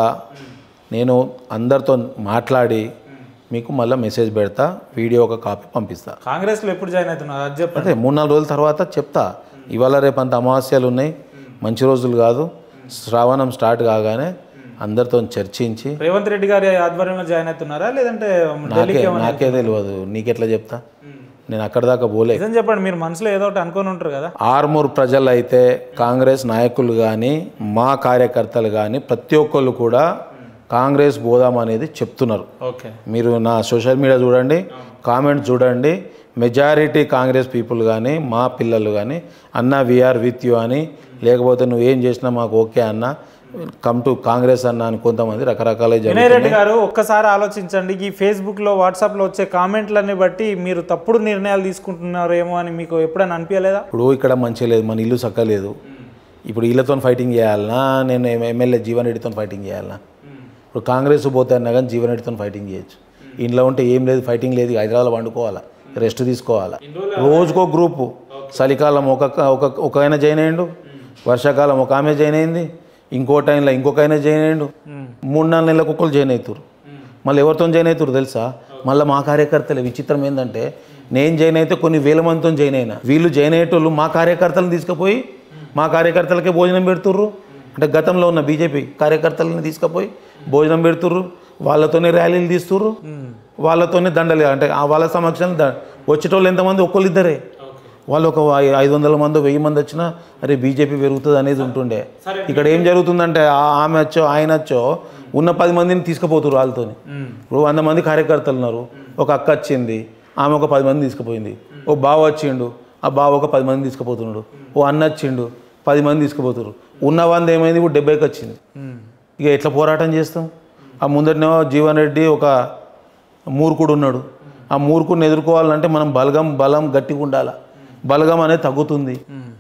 నేను అందరితో మాట్లాడి మీకు మళ్ళీ మెసేజ్ పెడతా వీడియో ఒక కాపీ పంపిస్తా కాంగ్రెస్లో ఎప్పుడు జాయిన్ అవుతున్నారు అది చెప్పండి అదే మూడు నాలుగు రోజుల తర్వాత చెప్తా ఇవాళ రేపు అంత అమావాస్యలు ఉన్నాయి మంచి రోజులు కాదు శ్రావణం స్టార్ట్ కాగానే అందరితో చర్చించి రేవంత్ రెడ్డి గారి ఆధ్వర్యంలో జాయిన్ అవుతున్నారా లేదంటే నాకే తెలియదు నీకెట్లా చెప్తా నేను అక్కడ దాకా పోలే చెప్పండి మీరు మనసులో ఏదో ఒకటి అనుకుని ఉంటారు కదా ఆర్మూర్ ప్రజలు అయితే కాంగ్రెస్ నాయకులు కానీ మా కార్యకర్తలు కానీ ప్రతి ఒక్కళ్ళు కూడా కాంగ్రెస్ పోదాం అనేది చెప్తున్నారు ఓకే మీరు నా సోషల్ మీడియా చూడండి కామెంట్స్ చూడండి మెజారిటీ కాంగ్రెస్ పీపుల్ కానీ మా పిల్లలు కానీ అన్న వీఆర్ విత్ యూ అని లేకపోతే నువ్వేం చేసినా మాకు ఓకే అన్న కమ్ టు కాంగ్రెస్ అన్నాను కొంతమంది రకరకాల రెడ్డి గారు ఒక్కసారి ఆలోచించండి ఈ ఫేస్బుక్లో వాట్సాప్లో వచ్చే కామెంట్లని బట్టి మీరు తప్పుడు నిర్ణయాలు తీసుకుంటున్నారేమో అని మీకు ఎప్పుడైనా అనిపించలేదా ఇప్పుడు ఇక్కడ మంచి లేదు మన ఇల్లు చక్కలేదు ఇప్పుడు వీళ్ళతో ఫైటింగ్ చేయాలనా నేను ఎమ్మెల్యే జీవన్ రెడ్డితో ఫైటింగ్ చేయాలనా ఇప్పుడు కాంగ్రెస్ పోతే అన్నా కానీ జీవన్ రెడ్డితో ఫైటింగ్ చేయొచ్చు ఇంట్లో ఉంటే ఏం లేదు ఫైటింగ్ లేదు హైదరాబాద్ వండుకోవాలా రెస్ట్ తీసుకోవాలా రోజుకో గ్రూపు చలికాలం ఒక ఒక ఆయన జాయిన్ అయ్యిండు వర్షాకాలం ఒక ఆమె జాయిన్ అయింది ఇంకో టైంలో ఇంకొక ఆయన జాయిన్ అయ్యిండు మూడు నాలుగు నెలలకు ఒక్కరు జాయిన్ అవుతారు మళ్ళీ ఎవరితో జాయిన్ అవుతారు తెలుసా మళ్ళీ మా కార్యకర్తలే విచిత్రం ఏంటంటే నేను జాయిన్ అయితే కొన్ని వేల మందితో జాయిన్ అయినా వీళ్ళు జాయిన్ అయ్యేటోళ్ళు మా కార్యకర్తలను తీసుకుపోయి మా కార్యకర్తలకే భోజనం పెడుతుర్రు అంటే గతంలో ఉన్న బీజేపీ కార్యకర్తలను తీసుకుపోయి భోజనం పెడుతుర్రు వాళ్ళతోనే ర్యాలీలు తీస్తుర్రు వాళ్ళతోనే దండలే అంటే వాళ్ళ సమక్షంలో వచ్చేటోళ్ళు ఎంతమంది ఒక్కళ్ళు ఇద్దరే వాళ్ళు ఒక ఐదు వందల మంది వెయ్యి మంది వచ్చినా అరే బీజేపీ పెరుగుతుంది అనేది ఉంటుండే ఇక్కడ ఏం జరుగుతుందంటే ఆమె వచ్చో ఆయన వచ్చో ఉన్న పది మందిని తీసుకుపోతున్నారు వాళ్ళతో ఇప్పుడు వంద మంది కార్యకర్తలు ఉన్నారు ఒక అక్క వచ్చింది ఆమె ఒక పది మంది తీసుకుపోయింది ఓ బావ వచ్చిండు ఆ బావ ఒక పది మంది తీసుకుపోతున్నాడు ఓ అన్న వచ్చిండు పది మంది తీసుకుపోతున్నారు ఉన్న వంద ఏమైంది ఇప్పుడు డెబ్బైకి వచ్చింది ఇక ఎట్లా పోరాటం చేస్తాం ఆ ముందటనేమో జీవన్ రెడ్డి ఒక మూర్ఖుడు ఉన్నాడు ఆ మూర్ఖుడిని ఎదుర్కోవాలంటే మనం బలగం బలం గట్టిగా ఉండాలి బలగం అనేది తగ్గుతుంది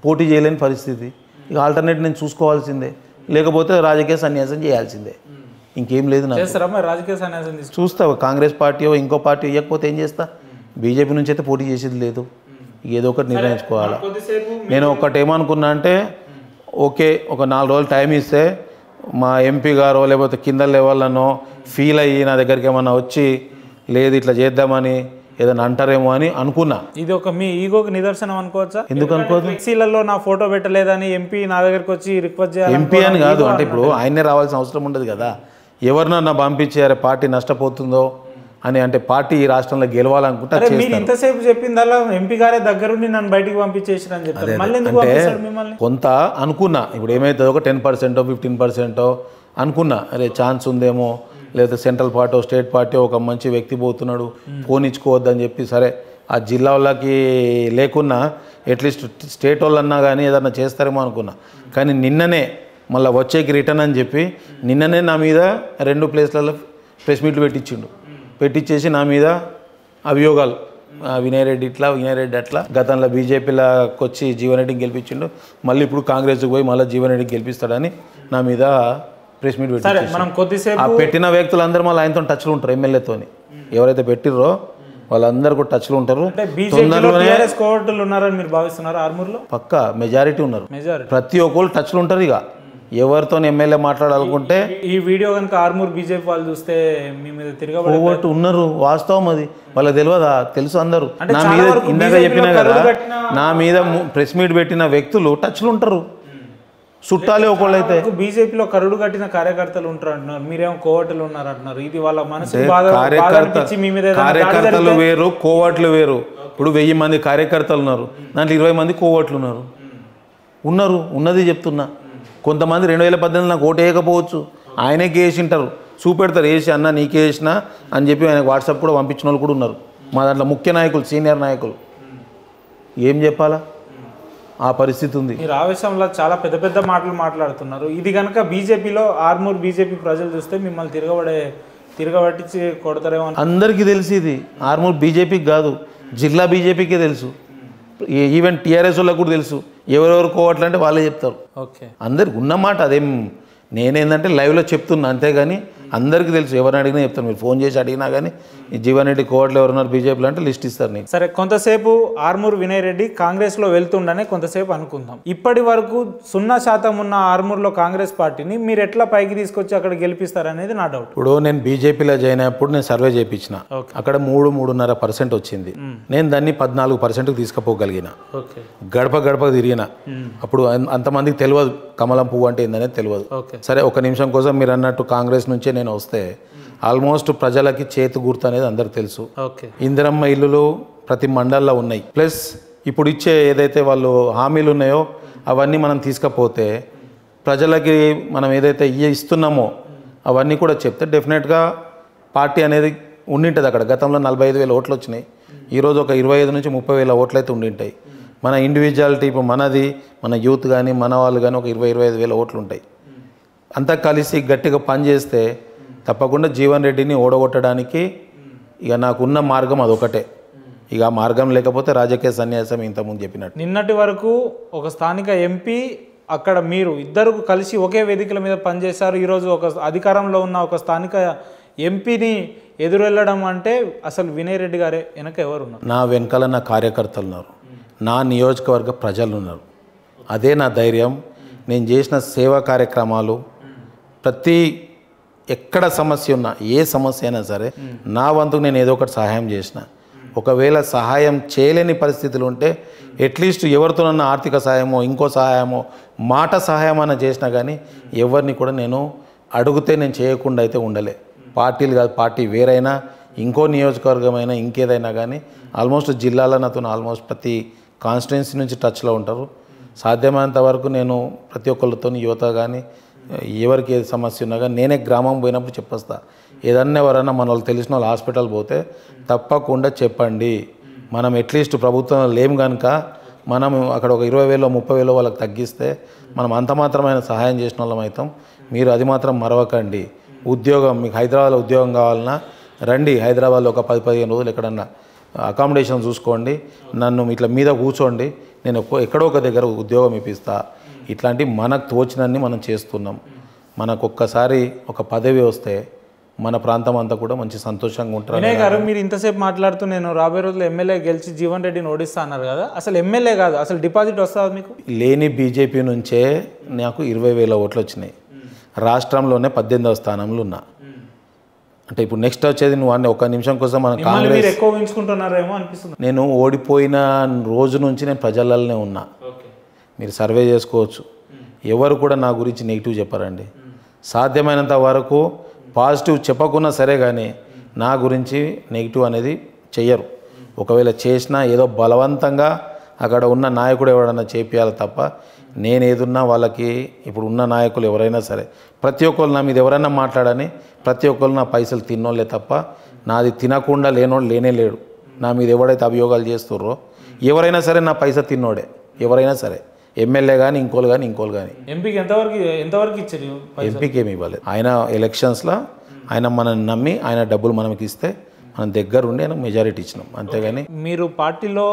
పోటీ చేయలేని పరిస్థితి ఇక ఆల్టర్నేట్ నేను చూసుకోవాల్సిందే లేకపోతే రాజకీయ సన్యాసం చేయాల్సిందే ఇంకేం లేదు నాకు రాజకీయ సన్యాసం చూస్తావు కాంగ్రెస్ పార్టీ ఇంకో పార్టీ ఇవ్వకపోతే ఏం చేస్తా బీజేపీ నుంచి అయితే పోటీ చేసేది లేదు ఏదో ఒకటి నిర్ణయించుకోవాలి నేను ఒకటేమనుకున్నా అంటే ఓకే ఒక నాలుగు రోజులు టైం ఇస్తే మా ఎంపీ గారో లేకపోతే కింద లెవెల్లోనో ఫీల్ అయ్యి నా దగ్గరికి ఏమన్నా వచ్చి లేదు ఇట్లా చేద్దామని ఏదైనా అంటారేమో అని అనుకున్నా ఇది ఒక మీ ఈగోకి నిదర్శనం అనుకోవచ్చా ఎందుకు అనుకోవచ్చు ఎక్సీలలో నా ఫోటో పెట్టలేదని ఎంపీ నా దగ్గరికి వచ్చి రిక్వెస్ట్ చేయాలి ఎంపీ అని కాదు అంటే ఇప్పుడు ఆయనే రావాల్సిన అవసరం ఉండదు కదా ఎవరినన్నా పంపించారే పార్టీ నష్టపోతుందో అని అంటే పార్టీ ఈ రాష్ట్రంలో గెలవాలనుకుంటే మీరు ఎంతసేపు చెప్పిందల్లా ఎంపీ గారే దగ్గరుండి నన్ను బయటికి పంపించేసిన అని మళ్ళీ మిమ్మల్ని కొంత అనుకున్నా ఇప్పుడు ఏమైతుందో ఒక టెన్ పర్సెంటో ఫిఫ్టీన్ పర్సెంటో అనుకున్నా అరే ఛాన్స్ ఉందేమో లేదా సెంట్రల్ పార్టీ స్టేట్ పార్టీ ఒక మంచి వ్యక్తి పోతున్నాడు ఫోన్ చెప్పి సరే ఆ జిల్లా వాళ్ళకి లేకున్నా అట్లీస్ట్ స్టేట్ వాళ్ళన్నా కానీ ఏదన్నా చేస్తారేమో అనుకున్నా కానీ నిన్ననే మళ్ళీ వచ్చేకి రిటర్న్ అని చెప్పి నిన్ననే నా మీద రెండు ప్లేస్లలో ప్రెస్ మీట్లు పెట్టించిండు పెట్టించేసి నా మీద అభియోగాలు వినయ్ రెడ్డి ఇట్లా వినయ్ రెడ్డి అట్లా గతంలో బీజేపీలోకి వచ్చి జీవన్ రెడ్డిని గెలిపించిండు మళ్ళీ ఇప్పుడు కాంగ్రెస్కి పోయి మళ్ళీ జీవన్ రెడ్డి గెలిపిస్తాడని నా మీద ప్రెస్ మీట్ పెట్టి మనం కొద్దిసేపు పెట్టిన అందరూ మళ్ళీ ఆయనతో టచ్లు ఉంటారు ఎమ్మెల్యేతో ఎవరైతే పెట్టిర్రో వాళ్ళందరూ కూడా టచ్ లో ఉంటారు ఉన్నారని మీరు భావిస్తున్నారు ఆర్మూర్లో పక్క మెజారిటీ ఉన్నారు ప్రతి ఒక్కరు టచ్లు ఉంటారు ఇక ఎవరితో ఎమ్మెల్యే మాట్లాడాలనుకుంటే ఈ వీడియో కనుక ఆర్మూర్ బీజేపీ వాళ్ళు చూస్తే మీ మీద తిరగబడి ఉన్నారు వాస్తవం అది వాళ్ళకి తెలియదా తెలుసు అందరు నా మీద ఇందాక చెప్పినా కదా నా మీద ప్రెస్ మీట్ పెట్టిన వ్యక్తులు టచ్లు ఉంటారు చుట్టాలే ఒకళ్ళైతే బీజేపీలో కరుడు కట్టిన కార్యకర్తలు ఉంటారు అంటున్నారు మీరేమో కోవట్లు ఉన్నారు అంటున్నారు ఇది వాళ్ళ మనసు కార్యకర్తలు వేరు కోవట్లు వేరు ఇప్పుడు వెయ్యి మంది కార్యకర్తలు ఉన్నారు దాంట్లో ఇరవై మంది కోవట్లు ఉన్నారు ఉన్నారు ఉన్నది చెప్తున్నా కొంతమంది రెండు వేల పద్దెనిమిది నాకు ఓటు వేయకపోవచ్చు ఆయనే వేసింటారు చూపెడతారు వేసి అన్న నీకే వేసినా అని చెప్పి ఆయనకు వాట్సాప్ కూడా పంపించిన వాళ్ళు కూడా ఉన్నారు మా దాంట్లో ముఖ్య నాయకులు సీనియర్ నాయకులు ఏం చెప్పాలా ఆ పరిస్థితి ఉంది మీరు ఆవేశంలో చాలా పెద్ద పెద్ద మాటలు మాట్లాడుతున్నారు ఇది కనుక బీజేపీలో ఆర్మూర్ బీజేపీ ప్రజలు చూస్తే మిమ్మల్ని తిరగబడే తిరగబట్టించి కొడతారేమో అందరికీ తెలిసి ఇది ఆర్మూర్ బీజేపీకి కాదు జిల్లా బీజేపీకే తెలుసు ఈవెన్ టీఆర్ఎస్ వాళ్ళకు కూడా తెలుసు ఎవరెవరు కోవట్లంటే వాళ్ళే చెప్తారు ఓకే అందరికి ఉన్నమాట అదేం నేనేందంటే లైవ్లో చెప్తున్నా అంతేగాని అందరికీ తెలుసు ఎవరిని అడిగినా చెప్తాను మీరు ఫోన్ చేసి అడిగినా కానీ ఈ జీవన్ రెడ్డి కోవట్లు ఎవరున్నారు బీజేపీలో అంటే లిస్ట్ ఇస్తారు నీకు సరే కొంతసేపు ఆర్మూర్ వినయ్ రెడ్డి కాంగ్రెస్లో వెళ్తుండనే కొంతసేపు అనుకుందాం ఇప్పటి వరకు సున్నా శాతం ఉన్న ఆర్మూర్లో కాంగ్రెస్ పార్టీని మీరు ఎట్లా పైకి తీసుకొచ్చి అక్కడ గెలిపిస్తారనేది నా డౌట్ ఇప్పుడు నేను బీజేపీలో జాయిన్ అయినప్పుడు నేను సర్వే చేయించిన అక్కడ మూడు మూడున్నర పర్సెంట్ వచ్చింది నేను దాన్ని పద్నాలుగు పర్సెంట్కి తీసుకుపోగలిగిన గడప గడప తిరిగిన అప్పుడు అంతమందికి తెలియదు కమలం పువ్వు అంటే ఏందనేది తెలియదు సరే ఒక నిమిషం కోసం మీరు అన్నట్టు కాంగ్రెస్ నుంచే నేను వస్తే ఆల్మోస్ట్ ప్రజలకి చేతి గుర్తు అనేది అందరికి తెలుసు ఇందిరమ్మ ఇల్లులు ప్రతి మండల్లో ఉన్నాయి ప్లస్ ఇప్పుడు ఇచ్చే ఏదైతే వాళ్ళు హామీలు ఉన్నాయో అవన్నీ మనం తీసుకపోతే ప్రజలకి మనం ఏదైతే ఇస్తున్నామో అవన్నీ కూడా చెప్తే డెఫినెట్గా పార్టీ అనేది ఉండింటుంది అక్కడ గతంలో నలభై ఐదు వేల ఓట్లు వచ్చినాయి ఈరోజు ఒక ఇరవై ఐదు నుంచి ముప్పై వేల ఓట్లు అయితే ఉండింటాయి మన ఇండివిజువాలిటీ ఇప్పుడు మనది మన యూత్ కానీ మన వాళ్ళు కానీ ఒక ఇరవై ఇరవై ఐదు వేల ఓట్లు ఉంటాయి అంతా కలిసి గట్టిగా పనిచేస్తే తప్పకుండా జీవన్ రెడ్డిని ఓడగొట్టడానికి ఇక నాకున్న మార్గం అదొకటే ఇక మార్గం లేకపోతే రాజకీయ సన్యాసం ఇంతకుముందు చెప్పినట్టు నిన్నటి వరకు ఒక స్థానిక ఎంపీ అక్కడ మీరు ఇద్దరు కలిసి ఒకే వేదికల మీద పనిచేశారు ఈరోజు ఒక అధికారంలో ఉన్న ఒక స్థానిక ఎంపీని ఎదురెళ్ళడం అంటే అసలు వినయ్ రెడ్డి గారే వెనక ఎవరు ఉన్నారు నా వెనకాల నా కార్యకర్తలు ఉన్నారు నా నియోజకవర్గ ప్రజలు ఉన్నారు అదే నా ధైర్యం నేను చేసిన సేవా కార్యక్రమాలు ప్రతి ఎక్కడ సమస్య ఉన్నా ఏ సమస్య అయినా సరే నా వంతుకు నేను ఏదో ఒకటి సహాయం చేసిన ఒకవేళ సహాయం చేయలేని పరిస్థితులు ఉంటే అట్లీస్ట్ ఎవరితోనన్నా ఆర్థిక సహాయమో ఇంకో సహాయమో మాట సహాయం అన్న చేసినా కానీ ఎవరిని కూడా నేను అడిగితే నేను చేయకుండా అయితే ఉండలే పార్టీలు కాదు పార్టీ వేరైనా ఇంకో నియోజకవర్గమైనా ఇంకేదైనా కానీ ఆల్మోస్ట్ జిల్లాలో నాతో ఆల్మోస్ట్ ప్రతి కాన్స్టిట్యున్సీ నుంచి టచ్లో ఉంటారు సాధ్యమైనంత వరకు నేను ప్రతి ఒక్కళ్ళతో యువత కానీ ఎవరికి ఏది సమస్య ఉన్నా కానీ నేనే గ్రామం పోయినప్పుడు చెప్పొస్తా ఏదన్నా ఎవరన్నా మన వాళ్ళు తెలిసిన వాళ్ళు హాస్పిటల్ పోతే తప్పకుండా చెప్పండి మనం అట్లీస్ట్ ప్రభుత్వం లేము కనుక మనం అక్కడ ఒక ఇరవై వేలో ముప్పై వేలో వాళ్ళకి తగ్గిస్తే మనం అంత మాత్రమైన సహాయం చేసిన వాళ్ళం అవుతాం మీరు అది మాత్రం మరవకండి ఉద్యోగం మీకు హైదరాబాద్లో ఉద్యోగం కావాలన్నా రండి హైదరాబాద్లో ఒక పది పదిహేను రోజులు ఎక్కడన్నా అకామిడేషన్ చూసుకోండి నన్ను ఇట్లా మీద కూర్చోండి నేను ఎక్కడో ఒక దగ్గర ఉద్యోగం ఇప్పిస్తాను ఇట్లాంటి మనకు తోచినన్ని మనం చేస్తున్నాం మనకు ఒక్కసారి ఒక పదవి వస్తే మన ప్రాంతం అంతా కూడా మంచి సంతోషంగా ఉంటారు వినయ్ గారు మీరు ఇంతసేపు మాట్లాడుతూ నేను రాబోయే రోజులు ఎమ్మెల్యే గెలిచి జీవన్ రెడ్డిని ఓడిస్తా అన్నారు కదా అసలు ఎమ్మెల్యే కాదు అసలు డిపాజిట్ వస్తుంది మీకు లేని బీజేపీ నుంచే నాకు ఇరవై వేల ఓట్లు వచ్చినాయి రాష్ట్రంలోనే పద్దెనిమిదవ స్థానంలో ఉన్నా అంటే ఇప్పుడు నెక్స్ట్ వచ్చేది నువ్వు అన్న ఒక నిమిషం కోసం మనం కాంగ్రెస్ ఎక్కువ అనిపిస్తుంది నేను ఓడిపోయిన రోజు నుంచి నేను ప్రజలలోనే ఉన్నా మీరు సర్వే చేసుకోవచ్చు ఎవరు కూడా నా గురించి నెగిటివ్ చెప్పారండి సాధ్యమైనంత వరకు పాజిటివ్ చెప్పకున్నా సరే కానీ నా గురించి నెగిటివ్ అనేది చెయ్యరు ఒకవేళ చేసినా ఏదో బలవంతంగా అక్కడ ఉన్న నాయకుడు ఎవరైనా చేపియాలి తప్ప నేనేదున్నా వాళ్ళకి ఇప్పుడు ఉన్న నాయకులు ఎవరైనా సరే ప్రతి ఒక్కరు నా మీద ఎవరైనా మాట్లాడని ప్రతి ఒక్కరు నా పైసలు తిన్నోళ్ళే తప్ప నాది తినకుండా లేనోడు లేనే లేడు నా మీద ఎవడైతే అభియోగాలు చేస్తుర్రో ఎవరైనా సరే నా పైసలు తిన్నోడే ఎవరైనా సరే ఎమ్మెల్యే కానీ ఇంకోలు కానీ ఇంకోలు కానీ ఎంపీకి ఎంతవరకు ఎంతవరకు ఇచ్చారు ఎంపీకి ఏమి ఇవ్వలేదు ఆయన ఎలక్షన్స్లో ఆయన మనల్ని నమ్మి ఆయన డబ్బులు మనకి ఇస్తే మనం దగ్గర ఉండి ఆయన మెజారిటీ ఇచ్చినాం అంతేగాని మీరు పార్టీలో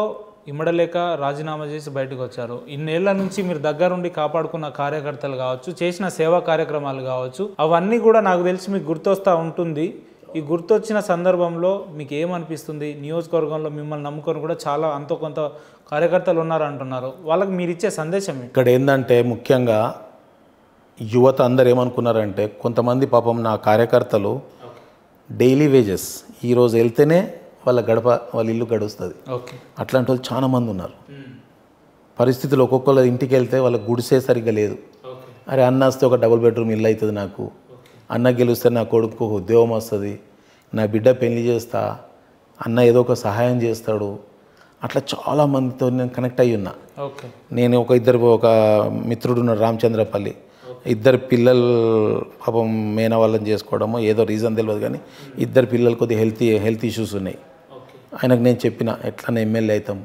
ఇమ్మడలేక రాజీనామా చేసి బయటకు వచ్చారు ఇన్నేళ్ల నుంచి మీరు దగ్గరుండి కాపాడుకున్న కార్యకర్తలు కావచ్చు చేసిన సేవా కార్యక్రమాలు కావచ్చు అవన్నీ కూడా నాకు తెలిసి మీకు గుర్తొస్తూ ఉంటుంది ఈ గుర్తొచ్చిన సందర్భంలో మీకు ఏమనిపిస్తుంది నియోజకవర్గంలో మిమ్మల్ని నమ్ముకొని కూడా చాలా అంత కొంత కార్యకర్తలు ఉన్నారంటున్నారు వాళ్ళకి మీరు ఇచ్చే సందేశం ఇక్కడ ఏంటంటే ముఖ్యంగా యువత అందరు ఏమనుకున్నారంటే కొంతమంది పాపం నా కార్యకర్తలు డైలీ వేజెస్ ఈరోజు వెళ్తేనే వాళ్ళ గడప వాళ్ళ ఇల్లు గడుస్తుంది ఓకే అట్లాంటి వాళ్ళు చాలామంది ఉన్నారు పరిస్థితులు ఒక్కొక్కళ్ళ ఇంటికి వెళ్తే వాళ్ళ గుడిసే సరిగ్గా లేదు అరే అన్న వస్తే ఒక డబుల్ బెడ్రూమ్ ఇల్లు అవుతుంది నాకు అన్న గెలిస్తే నా కొడుకు ఉద్యోగం వస్తుంది నా బిడ్డ పెళ్లి చేస్తా అన్న ఏదో ఒక సహాయం చేస్తాడు అట్లా చాలా మందితో నేను కనెక్ట్ అయ్యి ఉన్నా నేను ఒక ఇద్దరు ఒక మిత్రుడు ఉన్నాడు రామచంద్రపల్లి ఇద్దరు పిల్లలు పాపం మేన వాళ్ళని చేసుకోవడము ఏదో రీజన్ తెలియదు కానీ ఇద్దరు పిల్లలు కొద్దిగా హెల్తీ హెల్త్ ఇష్యూస్ ఉన్నాయి ఆయనకు నేను చెప్పిన ఎట్లనే ఎమ్మెల్యే అవుతాం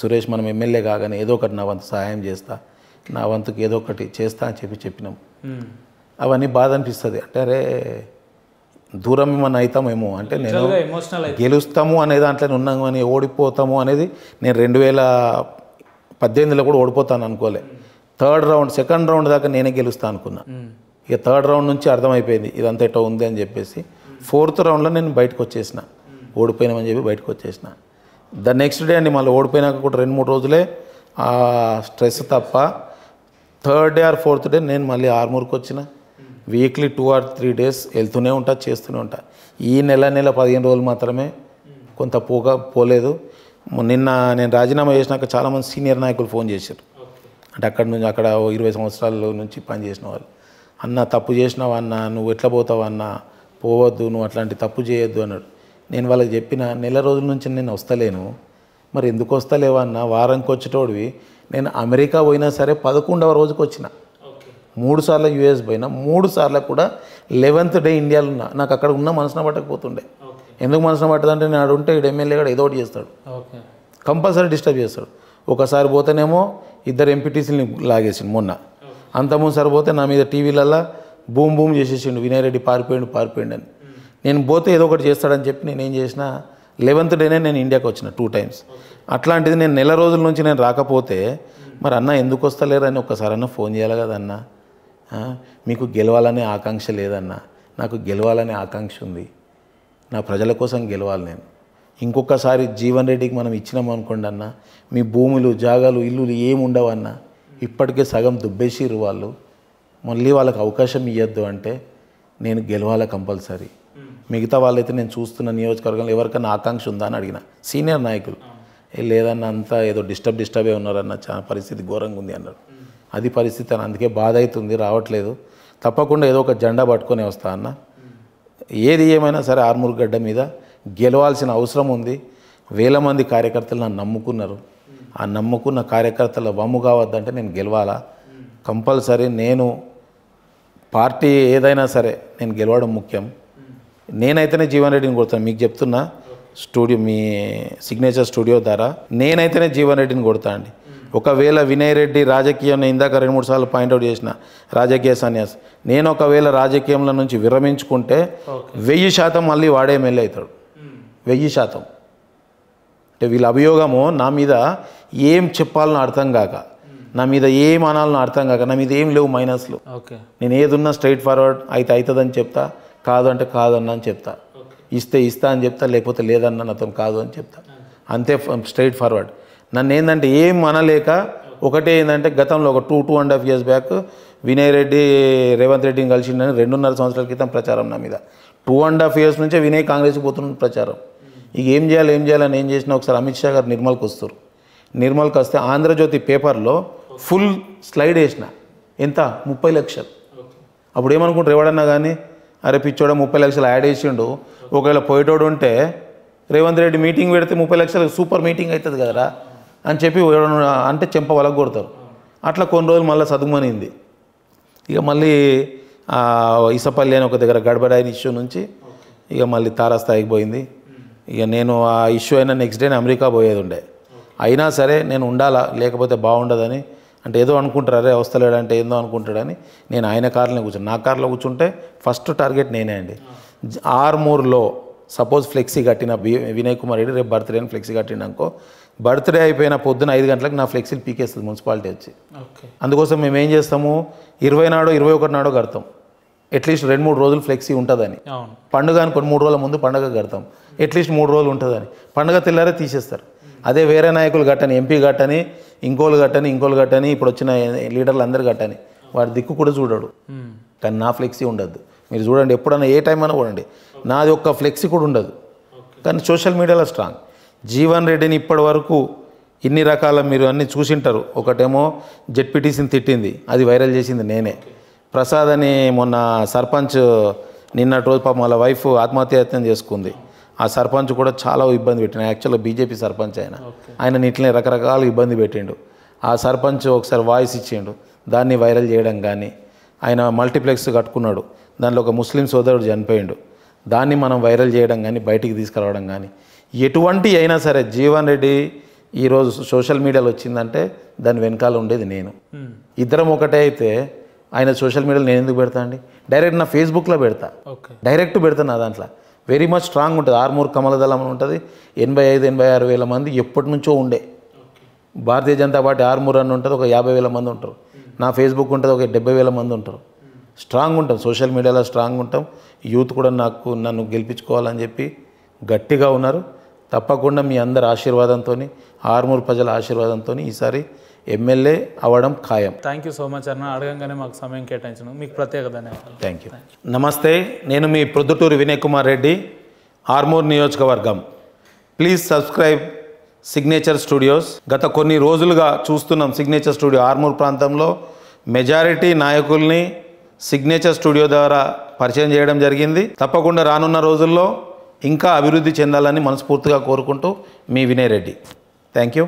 సురేష్ మనం ఎమ్మెల్యే కాగానే ఏదో ఒకటి నా వంతు సహాయం చేస్తా నా వంతుకి ఏదో ఒకటి చేస్తా అని చెప్పి చెప్పినాం అవన్నీ బాధ అనిపిస్తుంది అంటే అరే దూరం ఏమన్నా అవుతామేమో అంటే నేను గెలుస్తాము అనే దాంట్లో ఉన్నాం కానీ ఓడిపోతాము అనేది నేను రెండు వేల పద్దెనిమిదిలో కూడా ఓడిపోతాను అనుకోలే థర్డ్ రౌండ్ సెకండ్ రౌండ్ దాకా నేనే గెలుస్తా అనుకున్నా ఇక థర్డ్ రౌండ్ నుంచి అర్థమైపోయింది ఇదంతా ఎట్టో ఉంది అని చెప్పేసి ఫోర్త్ రౌండ్లో నేను బయటకు వచ్చేసిన ఓడిపోయినామని చెప్పి బయటకు వచ్చేసిన ద నెక్స్ట్ డే అండి మళ్ళీ ఓడిపోయినాక కూడా రెండు మూడు రోజులే స్ట్రెస్ తప్ప third day or fourth day నేను మళ్ళీ ఆర్మూర్కి వచ్చిన weekly two or three days వెళ్తూనే ఉంటా చేస్తూనే ఉంటా ఈ నెల నెల పదిహేను రోజులు మాత్రమే కొంత పోగా పోలేదు నిన్న నేను రాజీనామా చేసినాక చాలామంది సీనియర్ నాయకులు ఫోన్ చేశారు అంటే అక్కడ నుంచి అక్కడ ఇరవై సంవత్సరాల నుంచి పనిచేసిన వాళ్ళు అన్న తప్పు చేసినావు అన్న నువ్వు ఎట్లా పోతావు అన్న పోవద్దు నువ్వు అట్లాంటి తప్పు చేయొద్దు అన్నాడు నేను వాళ్ళకి చెప్పిన నెల రోజుల నుంచి నేను వస్తలేను మరి ఎందుకు వస్తలేవు అన్న వారంకి వచ్చేటోడివి నేను అమెరికా పోయినా సరే పదకొండవ రోజుకి వచ్చినా మూడు సార్లు యుఎస్ పోయినా మూడు సార్లు కూడా లెవెన్త్ డే ఇండియాలో ఉన్నా నాకు అక్కడ ఉన్న మనసున పట్టకపోతుండే ఎందుకు మనసున పట్టదంటే నేను ఉంటే ఇక్కడ ఎమ్మెల్యే కూడా ఏదో ఒకటి చేస్తాడు కంపల్సరీ డిస్టర్బ్ చేస్తాడు ఒకసారి పోతేనేమో ఇద్దరు ఎంపీటీసీని లాగేసిండు మొన్న అంతముందుసారి పోతే నా మీద టీవీలల్లా భూమి భూమి చేసేసిండు వినయరెడ్డి పారిపోయిండు పారిపోయిండు అని నేను పోతే ఏదో ఒకటి చేస్తాడని చెప్పి నేనేం చేసిన లెవెన్త్ డేనే నేను ఇండియాకి వచ్చిన టూ టైమ్స్ అట్లాంటిది నేను నెల రోజుల నుంచి నేను రాకపోతే మరి అన్న ఎందుకు వస్తలేరని అన్న ఫోన్ చేయాలి కదా అన్నా మీకు గెలవాలనే ఆకాంక్ష లేదన్నా నాకు గెలవాలనే ఆకాంక్ష ఉంది నా ప్రజల కోసం గెలవాలి నేను ఇంకొకసారి జీవన్ రెడ్డికి మనం ఇచ్చినాం అనుకోండి అన్న మీ భూములు జాగాలు ఇల్లులు ఏమి ఉండవన్నా ఇప్పటికే సగం దుబ్బేసిరు వాళ్ళు మళ్ళీ వాళ్ళకి అవకాశం ఇవ్వద్దు అంటే నేను గెలవాల కంపల్సరీ మిగతా వాళ్ళైతే నేను చూస్తున్న నియోజకవర్గంలో ఎవరికైనా ఆకాంక్ష ఉందా అని అడిగిన సీనియర్ నాయకులు లేదన్న అంతా ఏదో డిస్టర్బ్ డిస్టర్బే ఉన్నారన్న చాలా పరిస్థితి ఘోరంగా ఉంది అన్నారు అది పరిస్థితి అని అందుకే బాధ అవుతుంది రావట్లేదు తప్పకుండా ఏదో ఒక జెండా పట్టుకొని వస్తా అన్న ఏది ఏమైనా సరే ఆర్మూర్ గడ్డ మీద గెలవాల్సిన అవసరం ఉంది వేల మంది కార్యకర్తలు నన్ను నమ్ముకున్నారు ఆ నమ్ముకున్న కార్యకర్తల వమ్ము కావద్దంటే నేను గెలవాలా కంపల్సరీ నేను పార్టీ ఏదైనా సరే నేను గెలవడం ముఖ్యం నేనైతేనే జీవన్ రెడ్డిని కొడతాను మీకు చెప్తున్నా స్టూడియో మీ సిగ్నేచర్ స్టూడియో ద్వారా నేనైతేనే జీవన్ రెడ్డిని కొడతా అండి ఒకవేళ వినయ్ రెడ్డి రాజకీయం ఇందాక రెండు మూడు సార్లు పాయింట్అవుట్ చేసిన రాజకీయ సన్యాస్ నేను ఒకవేళ రాజకీయంలో నుంచి విరమించుకుంటే వెయ్యి శాతం మళ్ళీ వాడే ఎమ్మెల్యే అవుతాడు వెయ్యి శాతం అంటే వీళ్ళ అభియోగము నా మీద ఏం చెప్పాలని అర్థం కాక నా మీద ఏం అనాలని అర్థం కాక నా మీద ఏం లేవు మైనస్లు నేను ఏదున్నా స్ట్రైట్ ఫార్వర్డ్ అయితే అవుతుందని చెప్తా కాదు అంటే కాదన్నా అని చెప్తా ఇస్తే ఇస్తా అని చెప్తా లేకపోతే లేదన్నా అతను కాదు అని చెప్తా అంతే స్ట్రైట్ ఫార్వర్డ్ నన్ను ఏంటంటే ఏం అనలేక ఒకటే ఏంటంటే గతంలో ఒక two two and half years back Vinay Reddy Revanth రెడ్డిని కలిసిండని రెండున్నర సంవత్సరాల క్రితం ప్రచారం నా మీద టూ అండ్ హాఫ్ ఇయర్స్ నుంచే వినయ్ కాంగ్రెస్కి పోతున్న ప్రచారం ఇక ఏం చేయాలి ఏం చేయాలని ఏం చేసినా ఒకసారి అమిత్ షా గారు నిర్మల్కి వస్తారు నిర్మల్కి వస్తే ఆంధ్రజ్యోతి పేపర్లో ఫుల్ స్లైడ్ వేసిన ఎంత ముప్పై లక్షలు అప్పుడు ఏమనుకుంటారు ఎవడన్నా కానీ అరే పిచ్చోడ ముప్పై లక్షలు యాడ్ చేసిండు ఒకవేళ పోయేటోడు ఉంటే రేవంత్ రెడ్డి మీటింగ్ పెడితే ముప్పై లక్షలు సూపర్ మీటింగ్ అవుతుంది కదరా అని చెప్పి అంటే చెంప వలగొడతారు అట్లా కొన్ని రోజులు మళ్ళీ చదువుమనింది ఇక మళ్ళీ ఇసపల్లి అని ఒక దగ్గర గడబడైన ఇష్యూ నుంచి ఇక మళ్ళీ తారాస్థాయికి పోయింది ఇక నేను ఆ ఇష్యూ అయినా నెక్స్ట్ డే అమెరికా పోయేది ఉండే అయినా సరే నేను ఉండాలా లేకపోతే బాగుండదని అంటే ఏదో అనుకుంటారు అరే వస్తలేడంటే ఏందో అనుకుంటాడని నేను ఆయన కార్లో కూర్చుని నా కార్లో కూర్చుంటే ఫస్ట్ టార్గెట్ నేనే అండి ఆర్మూర్లో సపోజ్ ఫ్లెక్సీ కట్టిన వినయ్ కుమార్ రెడ్డి రేపు బర్త్డే అని ఫ్లెక్సీ కట్టిండనుకో బర్త్డే అయిపోయిన పొద్దున ఐదు గంటలకు నా ఫ్లెక్సీలు పీకేస్తుంది మున్సిపాలిటీ వచ్చి అందుకోసం మేము ఏం చేస్తాము ఇరవై నాడో ఇరవై ఒకటి నాడో కడతాం అట్లీస్ట్ రెండు మూడు రోజులు ఫ్లెక్సీ ఉంటుందని పండుగ అని కొన్ని మూడు రోజుల ముందు పండుగ కడతాం అట్లీస్ట్ మూడు రోజులు ఉంటుందని పండుగ తెల్లారే తీసేస్తారు అదే వేరే నాయకులు కట్టని ఎంపీ కట్టని ఇంకోళ్ళు కట్టని ఇంకోళ్ళు కట్టని ఇప్పుడు వచ్చిన లీడర్లు అందరు కట్టని వాడి దిక్కు కూడా చూడడు కానీ నా ఫ్లెక్సీ ఉండదు మీరు చూడండి ఎప్పుడన్నా ఏ టైం అయినా చూడండి నాది ఒక్క ఫ్లెక్సీ కూడా ఉండదు కానీ సోషల్ మీడియాలో స్ట్రాంగ్ జీవన్ రెడ్డిని ఇప్పటి వరకు ఇన్ని రకాల మీరు అన్నీ చూసింటారు ఒకటేమో జెడ్పీటీసీని తిట్టింది అది వైరల్ చేసింది నేనే ప్రసాద్ అని మొన్న సర్పంచ్ నిన్నటి రోజు పాపం వాళ్ళ వైఫ్ ఆత్మహత్యాయత్నం చేసుకుంది ఆ సర్పంచ్ కూడా చాలా ఇబ్బంది పెట్టిన యాక్చువల్గా బీజేపీ సర్పంచ్ ఆయన ఆయన ఇట్లనే రకరకాల ఇబ్బంది పెట్టిండు ఆ సర్పంచ్ ఒకసారి వాయిస్ ఇచ్చిండు దాన్ని వైరల్ చేయడం కానీ ఆయన మల్టీప్లెక్స్ కట్టుకున్నాడు దానిలో ఒక ముస్లిం సోదరుడు చనిపోయిండు దాన్ని మనం వైరల్ చేయడం కానీ బయటికి తీసుకురావడం కానీ ఎటువంటి అయినా సరే జీవన్ రెడ్డి ఈరోజు సోషల్ మీడియాలో వచ్చిందంటే దాని వెనకాల ఉండేది నేను ఇద్దరం ఒకటే అయితే ఆయన సోషల్ మీడియాలో నేను ఎందుకు పెడతా అండి డైరెక్ట్ నా ఫేస్బుక్లో పెడతా డైరెక్ట్ పెడతాను నా దాంట్లో వెరీ మచ్ స్ట్రాంగ్ ఉంటుంది ఆర్మూర్ కమలదళం అని ఉంటుంది ఎనభై ఐదు ఎనభై ఆరు వేల మంది ఎప్పటి నుంచో ఉండే భారతీయ జనతా పార్టీ ఆర్మూర్ అని ఉంటుంది ఒక యాభై వేల మంది ఉంటారు నా ఫేస్బుక్ ఉంటుంది ఒక డెబ్బై వేల మంది ఉంటారు స్ట్రాంగ్ ఉంటాం సోషల్ మీడియాలో స్ట్రాంగ్ ఉంటాం యూత్ కూడా నాకు నన్ను గెలిపించుకోవాలని చెప్పి గట్టిగా ఉన్నారు తప్పకుండా మీ అందరి ఆశీర్వాదంతో ఆర్మూర్ ప్రజల ఆశీర్వాదంతో ఈసారి ఎమ్మెల్యే అవ్వడం ఖాయం థ్యాంక్ యూ సో మచ్ అన్న అడగంగానే మాకు సమయం కేటాయించను మీకు ప్రత్యేక ధన్యవాదాలు థ్యాంక్ యూ నమస్తే నేను మీ ప్రొద్దుటూరు వినయ్ కుమార్ రెడ్డి ఆర్మూర్ నియోజకవర్గం ప్లీజ్ సబ్స్క్రైబ్ సిగ్నేచర్ స్టూడియోస్ గత కొన్ని రోజులుగా చూస్తున్నాం సిగ్నేచర్ స్టూడియో ఆర్మూర్ ప్రాంతంలో మెజారిటీ నాయకుల్ని సిగ్నేచర్ స్టూడియో ద్వారా పరిచయం చేయడం జరిగింది తప్పకుండా రానున్న రోజుల్లో ఇంకా అభివృద్ధి చెందాలని మనస్ఫూర్తిగా కోరుకుంటూ మీ వినయ్ రెడ్డి థ్యాంక్ యూ